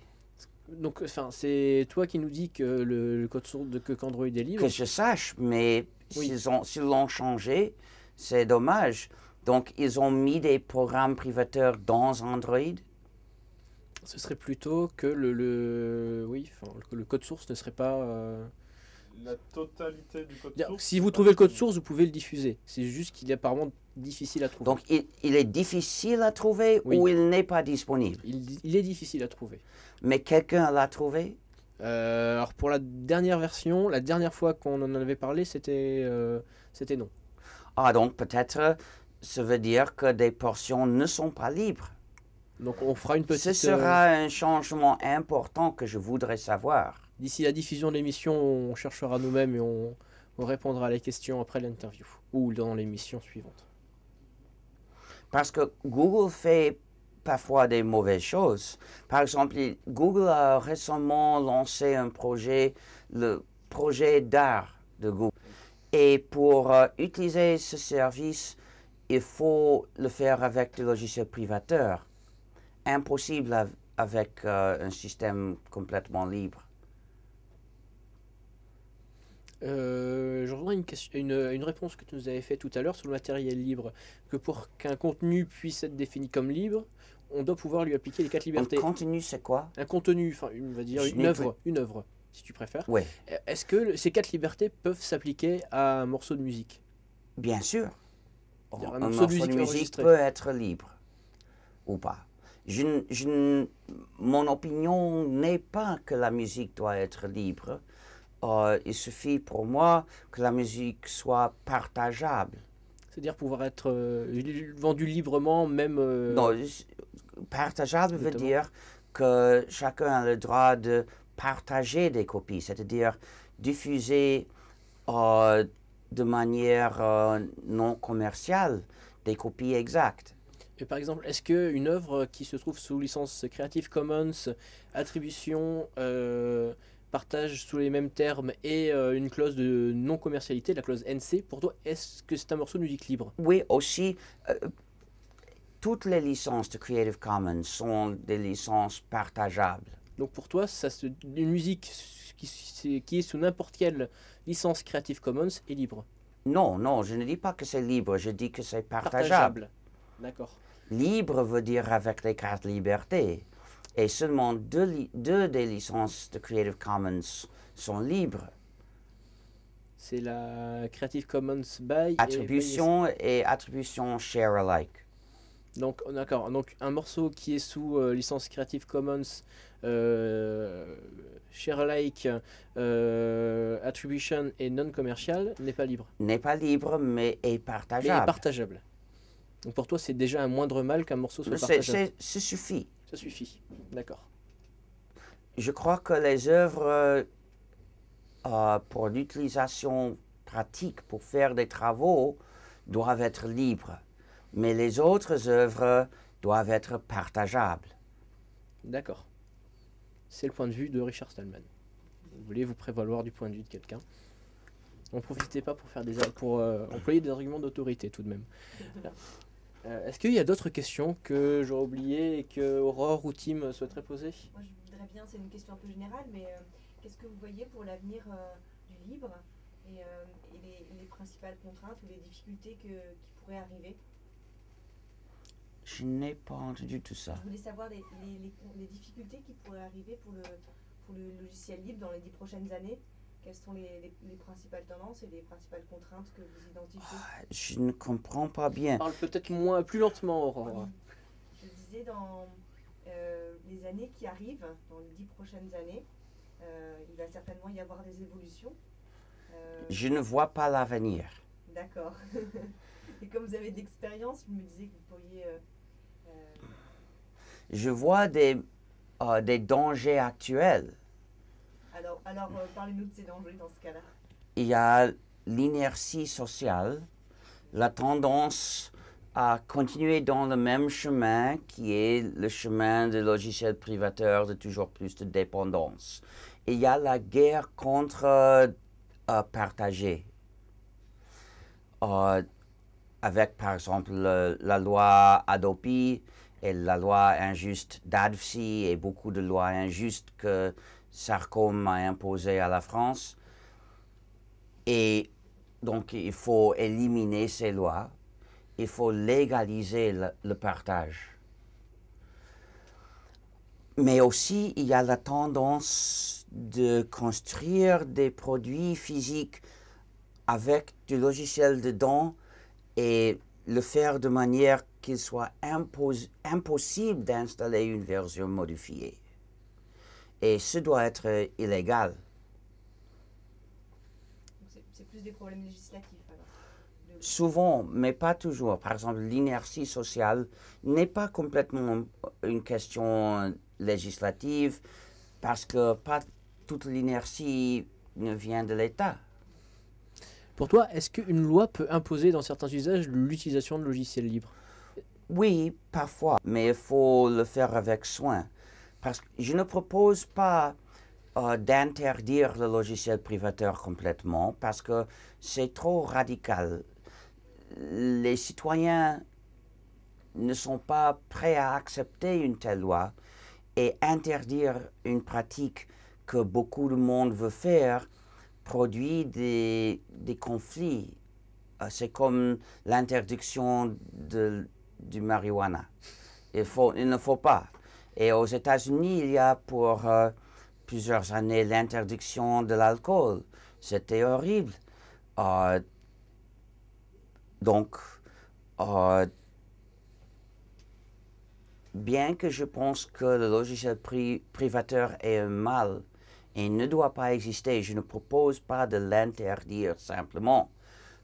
S1: Donc, enfin, c'est toi qui nous dis que le, code source de que qu'Android est libre. Que je sache, mais s'ils l'ont changé, c'est dommage. Donc, ils ont mis des programmes privateurs dans Android
S2: Ce serait plutôt que le, le... le code source ne serait pas. Euh, la
S3: totalité du code source Si vous trouvez le code
S2: source, vous pouvez
S1: le diffuser. C'est juste qu'il est apparemment difficile à trouver. Donc il, est difficile à trouver ou il n'est pas disponible il, est difficile à trouver. Mais quelqu'un l'a trouvé
S2: euh, pour la dernière version, la dernière fois qu'on en avait parlé, c'était euh, c'était
S1: non. Ah donc peut-être ça veut dire que des portions ne sont pas libres. Donc on fera une petite... Ce sera euh, un changement important que je voudrais savoir.
S2: D'ici la diffusion de l'émission, on cherchera nous-mêmes et on, répondra à les questions après l'interview ou dans l'émission suivante.
S1: Parce que Google fait parfois des mauvaises choses. Par exemple, Google a récemment lancé un projet, le projet d'art de Google. Et pour euh, utiliser ce service, il faut le faire avec des logiciels privateurs. Impossible avec euh, un système complètement libre.
S2: Euh, je rejoins une, une, réponse que tu nous avais faite tout à l'heure sur le matériel libre, que pour qu'un contenu puisse être défini comme libre, on doit pouvoir lui appliquer les quatre libertés. Un contenu, c'est quoi Un contenu, enfin, on va dire une œuvre, une œuvre, si tu préfères. Euh, est-ce que ces quatre libertés peuvent s'appliquer à un morceau de musique
S1: Bien sûr. Un, morceau, de musique, peut être libre ou pas. Je, je, mon opinion n'est pas que la musique doit être libre euh, il suffit pour moi que la musique soit partageable. C'est-à-dire pouvoir être euh, vendu librement, même... Euh, non, partageable veut dire que chacun a le droit de partager des copies, c'est-à-dire diffuser de manière non commerciale des copies exactes. Et par exemple, est-ce qu'une
S2: œuvre qui se trouve sous licence Creative Commons, attribution partage sous les mêmes termes et euh, une clause de non-commercialité, la clause NC. Pour toi,
S1: est-ce que c'est un morceau de musique libre Oui, aussi. Euh, toutes les licences de Creative Commons sont des licences partageables. Donc pour toi, ça, une musique qui, est sous n'importe quelle licence Creative Commons est libre Non, non, je ne dis pas que c'est libre, je dis que c'est partageable. Partageable, d'accord. Libre veut dire avec les quatre libertés et seulement deux, des licences de Creative Commons sont libres. C'est la Creative Commons
S2: by attribution
S1: et, attribution share alike.
S2: Donc d'accord, donc un morceau qui est sous euh, licence Creative Commons euh, share alike euh, attribution et non commercial n'est pas libre. N'est pas libre Mais est partageable pour toi, c'est déjà un moindre mal qu'un morceau soit partagé.
S1: Ça suffit. Ça suffit, d'accord. Je crois que les œuvres euh, euh, pour l'utilisation pratique, pour faire des travaux, doivent être libres. Mais les autres œuvres doivent être partageables.
S2: D'accord. C'est le point de vue de Richard Stallman. Vous voulez vous prévaloir du point de vue de quelqu'un. ne profitez pas pour, faire des, pour euh, employer des arguments d'autorité tout de même. Euh, est-ce qu'il y a d'autres questions que j'aurais oubliées et que Aurore ou Tim souhaiteraient poser
S4: Moi, je voudrais bien, c'est une question un peu générale, mais euh, qu'est-ce que vous voyez pour l'avenir euh, du libre et, les, principales contraintes ou les difficultés qui pourraient arriver
S1: Je n'ai pas entendu tout ça. Je voulais
S4: savoir les, difficultés qui pourraient arriver pour le logiciel libre dans les dix prochaines années quelles sont les, principales tendances et les principales contraintes que vous identifiez ah,
S1: Je ne comprends pas bien. parle peut-être moins, plus lentement, Aurore.
S4: Je disais dans euh, les années qui arrivent, dans les dix prochaines années, euh, il va certainement y avoir des évolutions. Euh, je ne
S1: vois pas l'avenir.
S4: D'accord. et comme vous avez de l'expérience, vous me disiez que vous pourriez.
S1: Je vois des, des dangers actuels
S4: alors, euh, parlez-nous de ces dangers dans ce cas-là.
S1: Il y a l'inertie sociale, la tendance à continuer dans le même chemin qui est le chemin des logiciels privateurs de toujours plus de dépendance. il y a la guerre contre euh, euh avec par exemple la loi Adopi et la loi injuste d'ADFSI et beaucoup de lois injustes que Sarko m'a imposé à la France. Et donc, il faut éliminer ces lois. Il faut légaliser le, partage. Mais aussi, il y a la tendance de construire des produits physiques avec du logiciel dedans et le faire de manière qu'il soit impossible d'installer une version modifiée. Et ce doit être euh, illégal.
S4: C'est plus des problèmes législatifs
S1: souvent, mais pas toujours. Par exemple, l'inertie sociale n'est pas complètement euh, une question euh, législative parce que pas toute l'inertie ne vient de l'État. Pour toi, est-ce qu'une loi peut imposer dans certains usages l'utilisation de logiciels libres Oui, parfois, mais il faut le faire avec soin. Parce que je ne propose pas euh, d'interdire le logiciel privateur complètement parce que c'est trop radical. Les citoyens ne sont pas prêts à accepter une telle loi et interdire une pratique que beaucoup de monde veut faire produit des, conflits. Euh, c'est comme l'interdiction du marijuana. Il, faut, il ne faut pas. Et aux États-Unis, il y a pour euh, plusieurs années l'interdiction de l'alcool. C'était horrible. Euh, donc, euh, bien que je pense que le logiciel privateur est un mal et ne doit pas exister, je ne propose pas de l'interdire simplement.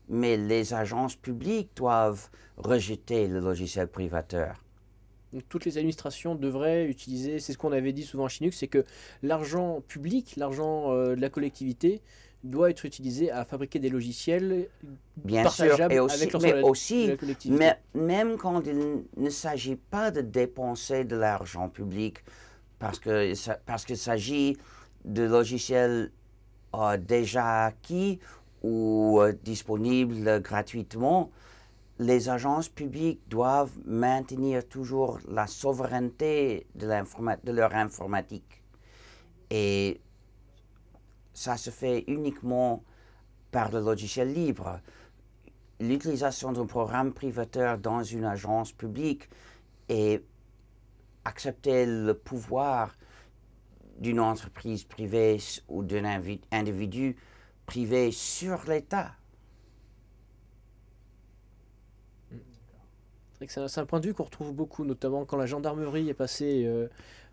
S1: Mais les agences publiques doivent rejeter le logiciel privateur toutes
S2: les administrations devraient utiliser, c'est ce qu'on avait dit souvent chez Linux, c'est que l'argent public, l'argent euh, de la collectivité, doit être utilisé à fabriquer des logiciels Bien partageables et aussi, avec mais la, collectivité. Mais
S1: même quand il ne s'agit pas de dépenser de l'argent public, parce que parce qu'il s'agit de logiciels euh, déjà acquis ou euh, disponibles gratuitement, les agences publiques doivent maintenir toujours la souveraineté de, leur informatique. Et ça se fait uniquement par le logiciel libre. L'utilisation d'un programme privateur dans une agence publique et accepter le pouvoir d'une entreprise privée ou d'un individu privé sur l'État.
S2: C'est un point de vue qu'on retrouve beaucoup, notamment quand la gendarmerie est passée à euh,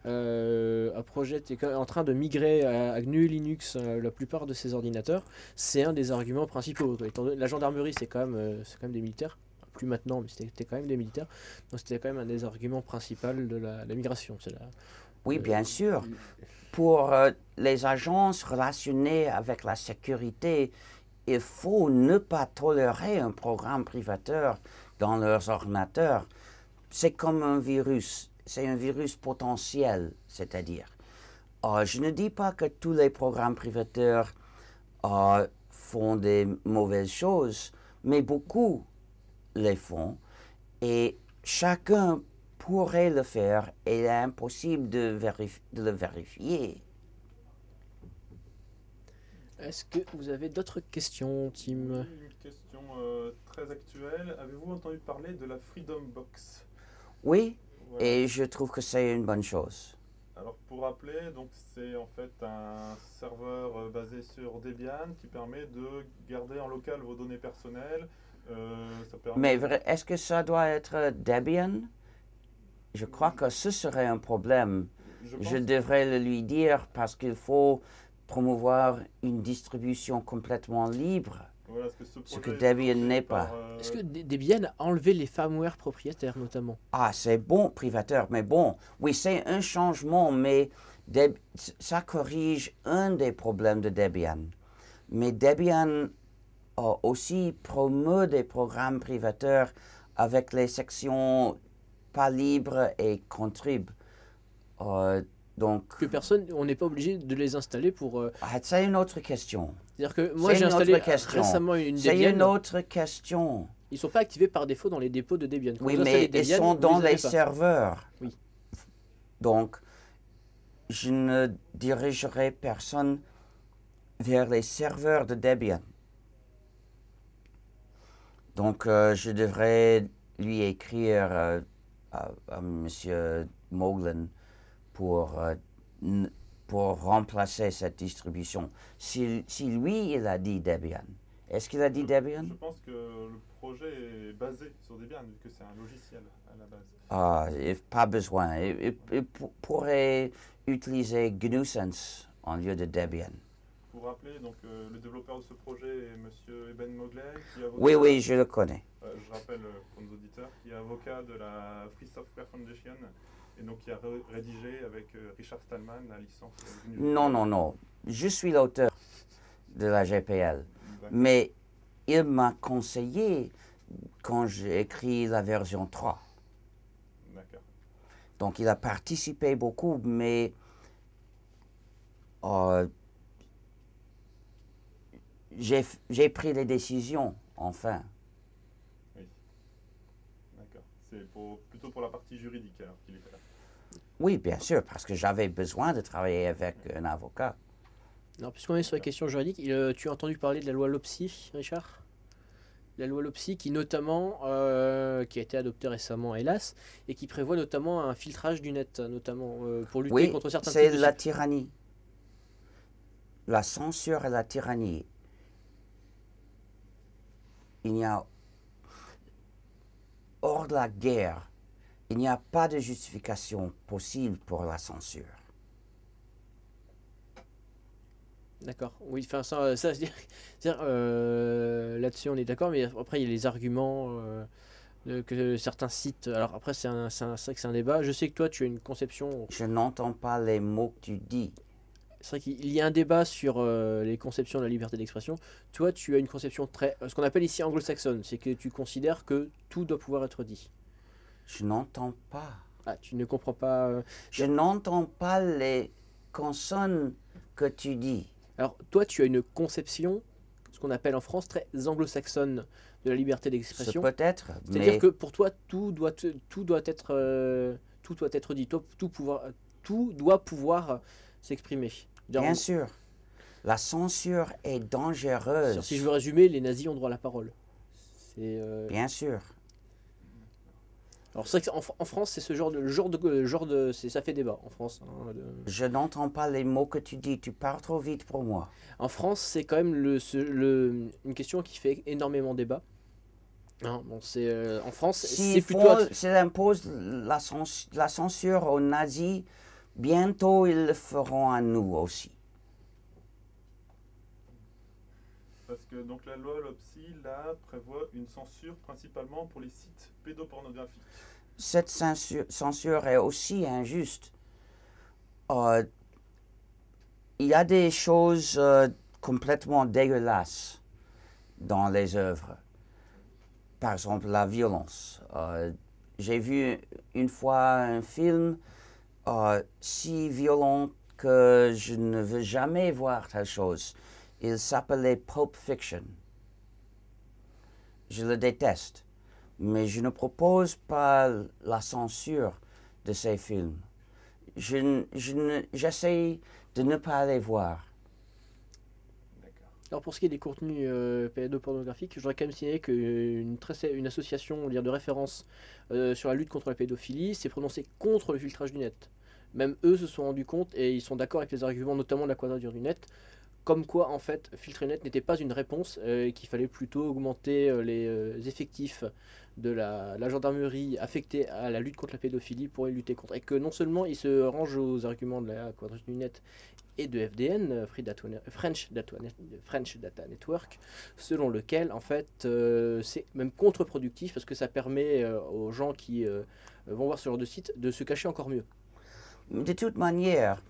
S2: euh, Project et en train de migrer à, GNU Linux euh, la plupart de ses ordinateurs, c'est un des arguments principaux. la gendarmerie, c'est quand, même, quand même des militaires. plus maintenant, mais c'était quand même des militaires. Donc c'était quand même un des arguments principaux
S1: de la, migration.
S2: oui, bien sûr.
S1: Pour les agences relationnées avec la sécurité, il faut ne pas tolérer un programme privateur dans leurs ordinateurs, c'est comme un virus, c'est un virus potentiel, c'est-à-dire. Ah, je ne dis pas que tous les programmes privateurs ah, font des mauvaises choses, mais beaucoup les font et chacun pourrait le faire et il est impossible de, de le vérifier.
S2: Est-ce que vous avez d'autres questions, Tim Une question
S3: euh, très actuelle. Avez-vous entendu parler de la Freedom Box
S1: Oui, et je trouve que c'est une bonne chose.
S3: Alors pour rappeler, c'est en fait un serveur euh, basé sur Debian qui permet de garder en local vos données personnelles. Euh, ça permet... Mais
S1: est-ce que ça doit être Debian Je crois que ce serait un problème. je devrais le lui dire parce qu'il faut promouvoir une distribution complètement libre, ce, que Debian n'est pas. Euh,
S2: Est-ce que Debian a enlevé les firmware propriétaires notamment
S1: Ah, c'est bon, privateur, mais bon, oui, c'est un changement, mais ça corrige un des problèmes de Debian. Mais Debian aussi promeut des programmes privateurs avec les sections pas libres et contrib. Euh, donc, que personne, on n'est pas obligé de les installer pour. Euh, ah, c'est une autre question. cest dire que moi j'ai installé récemment une Debian. C'est une autre question.
S2: Ils ne sont pas activés par défaut dans les dépôts de Debian. oui, mais ils sont dans les, serveurs.
S1: Donc, je ne dirigerai personne vers les serveurs de Debian. Donc, euh, je devrais lui écrire euh, à, à, M. Moglen pour, euh, pour remplacer cette distribution. Si, si, lui, il a dit Debian, est-ce qu'il a dit Debian Je pense que
S3: le projet est basé sur Debian, vu que c'est un logiciel à la base.
S1: Ah, pas besoin. Il, pourrait utiliser GNUSense en lieu de Debian Pour rappeler, donc, euh, le développeur de ce projet est M. Eben Mogley, Oui, oui, je le connais.
S3: Euh, je rappelle pour nos auditeurs, qui est avocat de la Free Software Foundation, et donc, il a rédigé avec euh, Richard Stallman la licence Non, non,
S1: non. Je suis l'auteur de la GPL. Mais il m'a conseillé quand j'ai écrit la version 3. Donc, il a participé beaucoup, mais euh, j'ai pris les décisions, enfin.
S3: Oui. D'accord. C'est plutôt pour la partie juridique qu'il est
S1: oui, bien sûr, parce que j'avais besoin de travailler avec un avocat.
S2: puisqu'on est sur la question juridique, euh, tu as entendu parler de la loi Lopsy, Richard La loi Lopsy qui notamment, euh, qui a été adoptée récemment, hélas, et qui prévoit notamment un filtrage du net, notamment euh, pour lutter contre certains... c'est la tyrannie.
S1: La censure et la tyrannie. Il n'y a... Hors de la guerre, il n'y a pas de justification possible pour la censure.
S2: D'accord. Oui, enfin, ça, ça euh, là-dessus, on est d'accord, mais après, il y a les arguments euh, que certains citent. Alors, après, c'est vrai que c'est un débat. Je sais que toi, tu as une conception. Je n'entends pas les mots que tu dis. C'est vrai qu'il y a un débat sur euh, les conceptions de la liberté d'expression. Toi, tu as une conception très. ce qu'on appelle ici anglo-saxonne, c'est
S1: que tu considères que tout doit pouvoir être dit. Je n'entends pas. Ah, tu ne comprends pas. Euh, je n'entends pas les consonnes que tu dis.
S2: Alors, toi, tu as une conception, ce qu'on appelle en France très anglo-saxonne, de la liberté d'expression. Peut-être. C'est-à-dire que pour toi, tout doit, tout doit être, euh, tout doit être dit, tout, pouvoir, tout doit pouvoir s'exprimer. Bien sûr. La censure est dangereuse. Si je veux résumer, les nazis ont droit à la parole. Euh, Bien sûr. Alors c'est en, qu'en France, c'est ce genre de genre de genre de ça fait débat en France. Hein, Je n'entends pas les mots que tu dis. Tu parles trop vite pour moi. En France, c'est quand même le, une question qui fait énormément débat. bon, c'est euh, en France,
S1: si c'est plutôt. la, la censure aux nazis, bientôt ils le feront à nous aussi.
S3: parce que donc la loi LOPSI là, prévoit une censure principalement pour les sites pédopornographiques.
S1: Cette censure, est aussi injuste. Euh, il y a des choses euh, complètement dégueulasses dans les œuvres. Par exemple, la violence. Euh, j'ai vu une fois un film si violent que je ne veux jamais voir telle chose. Il s'appelait Pulp Fiction. Je le déteste, mais je ne propose pas la censure de ces films. J'essaie de ne pas les voir.
S2: Alors pour ce qui est des contenus euh, pédopornographiques, je voudrais quand même signaler qu'une euh, une association on de référence euh, sur la lutte contre la pédophilie s'est prononcée contre le filtrage du net. Même eux se sont rendus compte et ils sont d'accord avec les arguments notamment de la quadrature du net comme quoi en fait FiltreNet n'était pas une réponse euh, et qu'il fallait plutôt augmenter euh, les euh, effectifs de la, gendarmerie affectée à la lutte contre la pédophilie pour y lutter contre. Et que non seulement il se range aux arguments de la Quadrature du et de FDN, French, Data, French, Data, Network, selon lequel en fait c'est même contre-productif parce que ça permet aux gens qui vont voir ce genre de site de se cacher encore
S1: mieux. De toute manière,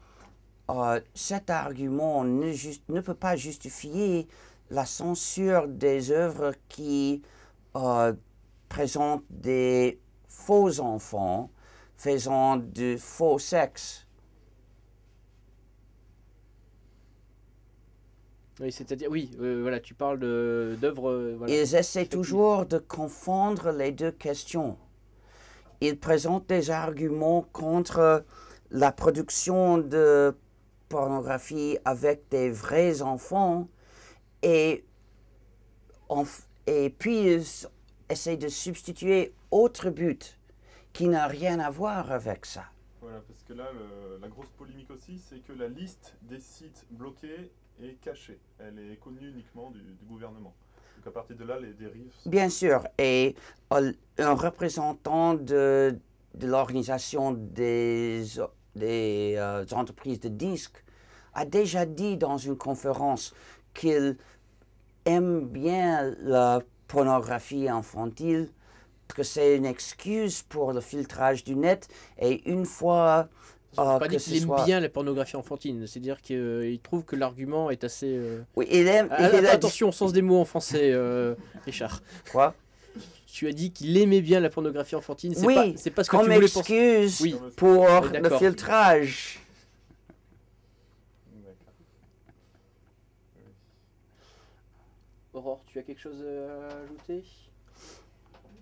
S1: euh, cet argument ne, ne, peut pas justifier la censure des œuvres qui euh, présentent des faux enfants faisant du faux sexe.
S2: Oui, c'est-à-dire, oui, euh, voilà, tu parles d'œuvres. Ils essaient
S1: toujours de confondre les deux questions. Ils présentent des arguments contre la production de pornographie avec des vrais enfants et, et puis ils de substituer autre but qui n'a rien à voir avec ça.
S3: Voilà, parce que là, la grosse polémique aussi, c'est que la liste des sites bloqués est cachée. Elle est connue uniquement du, gouvernement. Donc à partir de là, les dérives...
S1: Bien sûr, et un représentant de, de l'organisation des des euh, entreprises de disques, a déjà dit dans une conférence qu'il aime bien la pornographie infantile, que c'est une excuse pour le filtrage du net, et une fois c'est pas euh, qu'il aime bien la pornographie enfantine, c'est-à-dire qu'il euh, trouve que l'argument
S2: est assez. Oui, il aime. Ah, ah, ah, attention au sens des mots en français, Richard. Quoi tu as dit qu'il aimait bien la pornographie enfantine. oui, c'est pas ce que tu voulais Oui, pour le
S1: filtrage.
S2: Aurore, tu as quelque chose à ajouter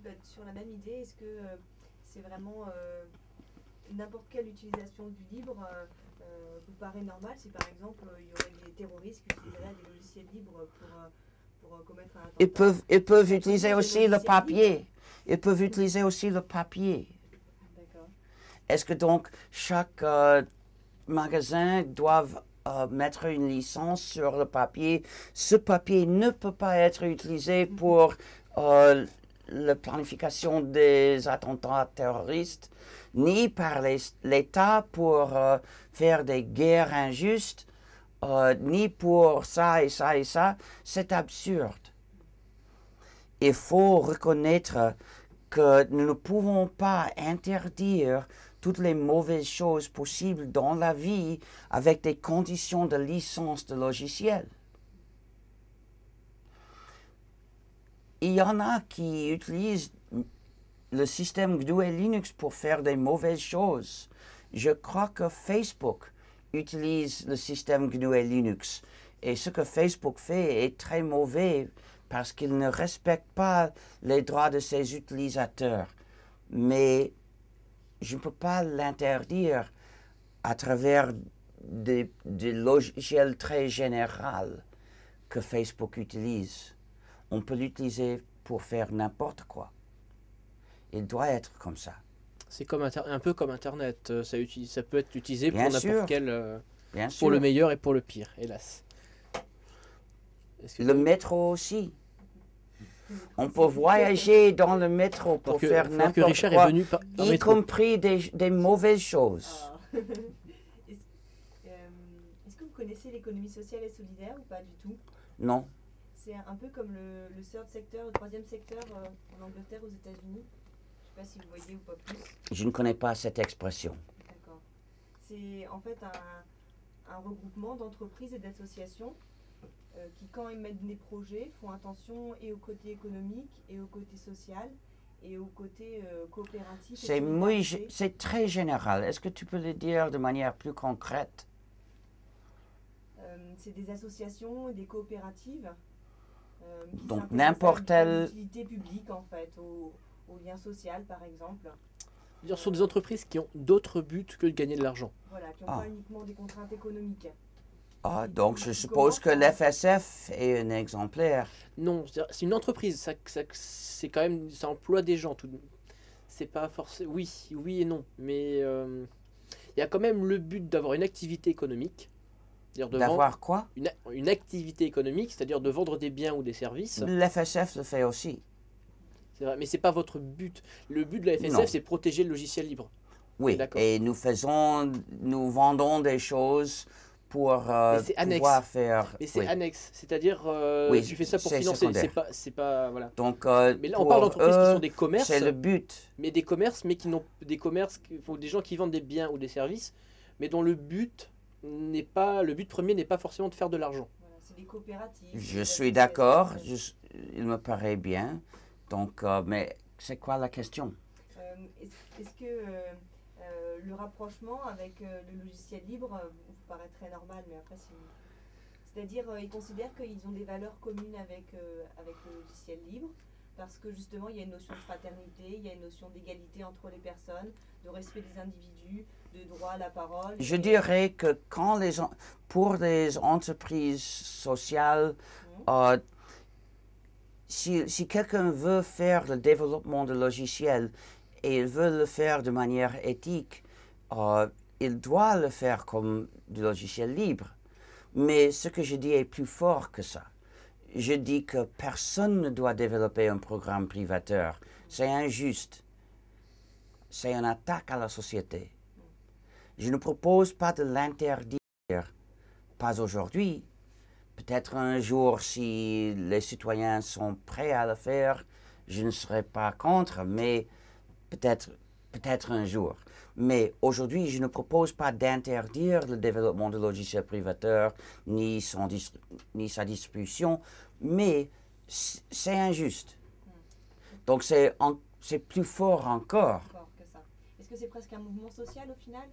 S4: bah, Sur la même idée, est-ce que euh, c'est vraiment euh, n'importe quelle utilisation du libre euh, vous paraît normal si par exemple il y aurait des terroristes qui utiliseraient des logiciels libres pour euh,
S1: ils peuvent, ils peuvent utiliser aussi le papier. Ils peuvent utiliser aussi le papier. Est-ce que donc chaque euh, magasin doit euh, mettre une licence sur le papier Ce papier ne peut pas être utilisé mhm. pour la planification des attentats terroristes, ni par l'État pour faire des guerres injustes, euh, ni pour ça et ça et ça, c'est absurde. Il faut reconnaître que nous ne pouvons pas interdire toutes les mauvaises choses possibles dans la vie avec des conditions de licence de logiciel. Il y en a qui utilisent le système GNU et Linux pour faire des mauvaises choses. Je crois que Facebook utilise le système GNU et Linux. Et ce que Facebook fait est très mauvais parce qu'il ne respecte pas les droits de ses utilisateurs. Mais je ne peux pas l'interdire à travers des, des logiciels très généraux que Facebook utilise. On peut l'utiliser pour faire n'importe quoi. Il doit être comme ça. C'est comme
S2: un peu comme Internet. Euh, ça, ça peut être utilisé pour n'importe quel. Euh, pour le meilleur et
S1: pour le pire, hélas. Le métro aussi. Hmm. On peut voyager dans le métro pour faire n'importe quoi, est venu y compris des, mauvaises choses.
S4: Ah. Euh, est-ce que vous connaissez l'économie sociale et solidaire ou pas du tout Non. C'est un peu comme le, le third sector, le troisième secteur en Angleterre, aux États-Unis si vous voyez ou pas plus.
S1: Je ne connais pas cette expression.
S4: D'accord. C'est en fait un, regroupement d'entreprises et d'associations euh, qui, quand ils mettent des projets, font attention et au côté économique et au côté social et au côté euh, coopératif. C'est
S1: très général. Est-ce que tu peux le dire de manière plus concrète
S4: euh, C'est des associations et des coopératives. qui Donc n'importe quelle publique en fait, au lien social par exemple.
S2: Ce sont des entreprises qui ont d'autres buts
S1: que de gagner de l'argent. Voilà, qui n'ont ah. pas
S4: uniquement des contraintes économiques.
S1: Ah, donc je suppose que l'FSF est un exemplaire. Non, c'est une entreprise, ça, c'est
S2: quand même, ça emploie des gens. Tout, c'est pas forcément, oui, oui et non, mais euh, il y a quand même le but d'avoir une activité économique. D'avoir quoi une, une activité économique, c'est-à-dire de vendre des biens ou des services.
S1: L'FSF le fait aussi.
S2: Mais ce mais c'est pas votre but. Le but de la FSF, c'est protéger le logiciel libre.
S1: Oui, et nous faisons, nous vendons des choses pour euh, pouvoir faire. Mais c'est
S2: annexe, c'est-à-dire euh, tu fais ça pour financer, c'est pas, c'est pas voilà. Donc, euh, mais là on parle d'entreprises qui sont des commerces. C'est le but. Mais des commerces, mais qui n'ont des commerces, des gens qui vendent des biens ou des services, mais dont le but n'est pas, le but premier n'est pas forcément de faire de l'argent.
S4: c'est des coopératives. Je suis d'accord,
S1: il me paraît bien. Donc, mais c'est quoi la question
S4: euh, Est-ce que euh, euh, le rapprochement avec le logiciel libre vous paraît très normal Mais après, c'est-à-dire, ils considèrent qu'ils ont des valeurs communes avec, avec le logiciel libre, parce que justement, il y a une notion de fraternité, il y a une notion d'égalité entre les personnes, de respect des individus, de droit à la parole. Je
S1: dirais que quand les, pour les entreprises sociales, mmh si, quelqu'un veut faire le développement de logiciel et il veut le faire de manière éthique, euh, il doit le faire comme du logiciel libre. Mais ce que je dis est plus fort que ça. Je dis que personne ne doit développer un programme privateur. C'est injuste. C'est une attaque à la société. Je ne propose pas de l'interdire, pas aujourd'hui, Peut-être un jour, si les citoyens sont prêts à le faire, je ne serai pas contre, mais peut-être peut-être un jour. Mais aujourd'hui, je ne propose pas d'interdire le développement de logiciels privateurs ni, son ni sa distribution, mais c'est injuste. Hmm. Donc c'est en plus fort encore.
S4: Est-ce que c'est presque un mouvement social au final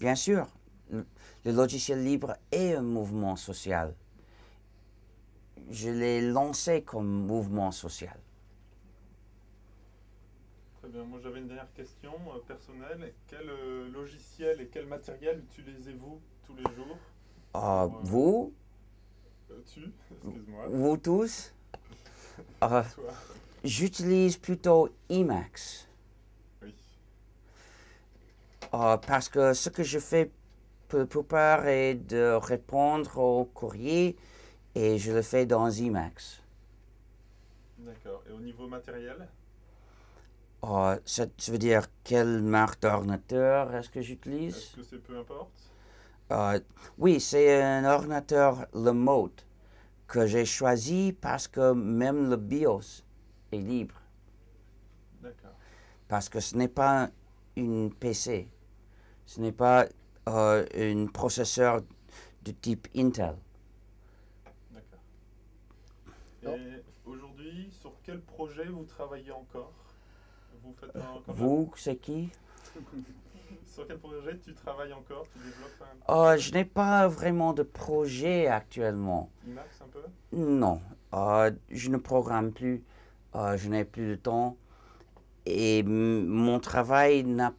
S4: Bien sûr.
S1: Le logiciel libre est un mouvement social je l'ai lancé comme mouvement social.
S3: Très bien. Moi, j'avais une dernière question euh, personnelle. Quel euh, logiciel et quel matériel utilisez-vous tous les jours
S1: ah, Vous euh, Tu Excuse-moi. Vous tous J'utilise plutôt Emacs. Oui. parce que ce que je fais pour part est de répondre aux courriers et je le fais dans IMAX.
S3: D'accord. Et au niveau matériel
S1: oh, ça, veut dire quelle marque d'ordinateur est-ce que
S3: j'utilise Est-ce que c'est peu importe
S1: euh, Oui, c'est un ordinateur Lemote que j'ai choisi parce que même le BIOS est libre. D'accord. Parce que ce n'est pas une PC, ce n'est pas euh, un processeur de type Intel
S3: aujourd'hui, sur quel projet vous travaillez encore Vous faites Vous, c'est qui Sur quel projet tu travailles encore tu développes
S1: oh, Je n'ai pas vraiment de projet actuellement. Imax un peu Non. Oh, je ne programme plus. Oh, je n'ai plus de temps. Et mon travail n'a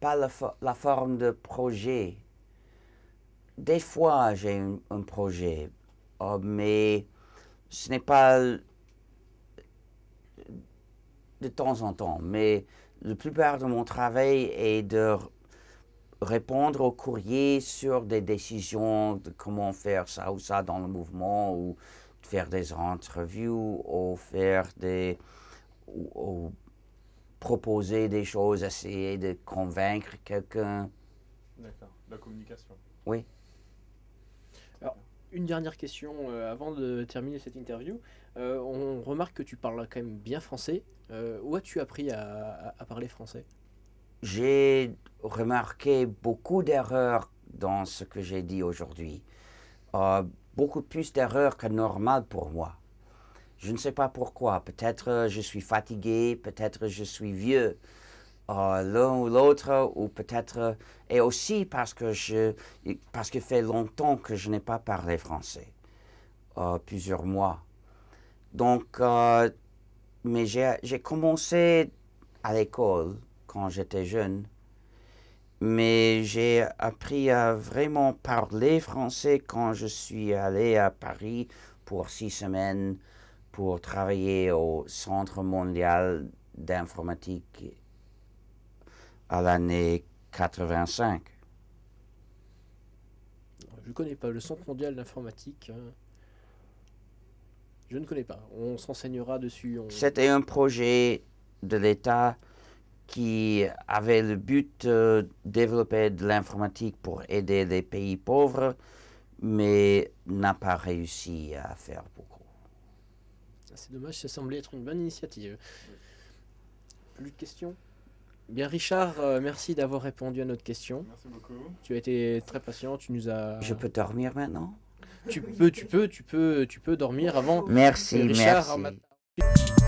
S1: pas la, forme de projet. Des fois, j'ai un, projet, mais ce n'est pas de temps en temps, mais la plupart de mon travail est de répondre aux courriers sur des décisions de comment faire ça ou ça dans le mouvement, ou faire des interviews, ou faire des... ou proposer des choses, essayer de convaincre quelqu'un.
S3: D'accord, la communication.
S1: Oui
S2: une dernière question euh, avant de terminer cette interview. Euh, on remarque que tu parles quand même bien français. Euh, où as-tu appris à, parler français
S1: J'ai remarqué beaucoup d'erreurs dans ce que j'ai dit aujourd'hui. beaucoup plus d'erreurs que normal pour moi. Je ne sais pas pourquoi. Peut-être je suis fatigué, peut-être je suis vieux. Euh, l'un ou l'autre, ou peut-être, et aussi parce que je, parce que fait longtemps que je n'ai pas parlé français, euh, plusieurs mois. Donc, euh, mais j'ai commencé à l'école quand j'étais jeune, mais j'ai appris à vraiment parler français quand je suis allé à Paris pour six semaines pour travailler au Centre mondial d'informatique à l'année 85.
S2: Je ne connais pas le Centre mondial d'informatique. Hein. Je ne connais pas. On s'enseignera dessus. C'était
S1: un projet de l'État qui avait le but euh, de développer de l'informatique pour aider les pays pauvres, mais n'a pas réussi à faire beaucoup. Ah,
S2: c'est dommage, ça semblait être une bonne initiative. Plus de questions Bien, Richard, euh, merci d'avoir répondu à notre question. Tu as été très patient, tu nous as. Je peux dormir maintenant Tu peux, tu peux, tu peux, tu peux dormir avant. Merci, Richard,
S1: merci.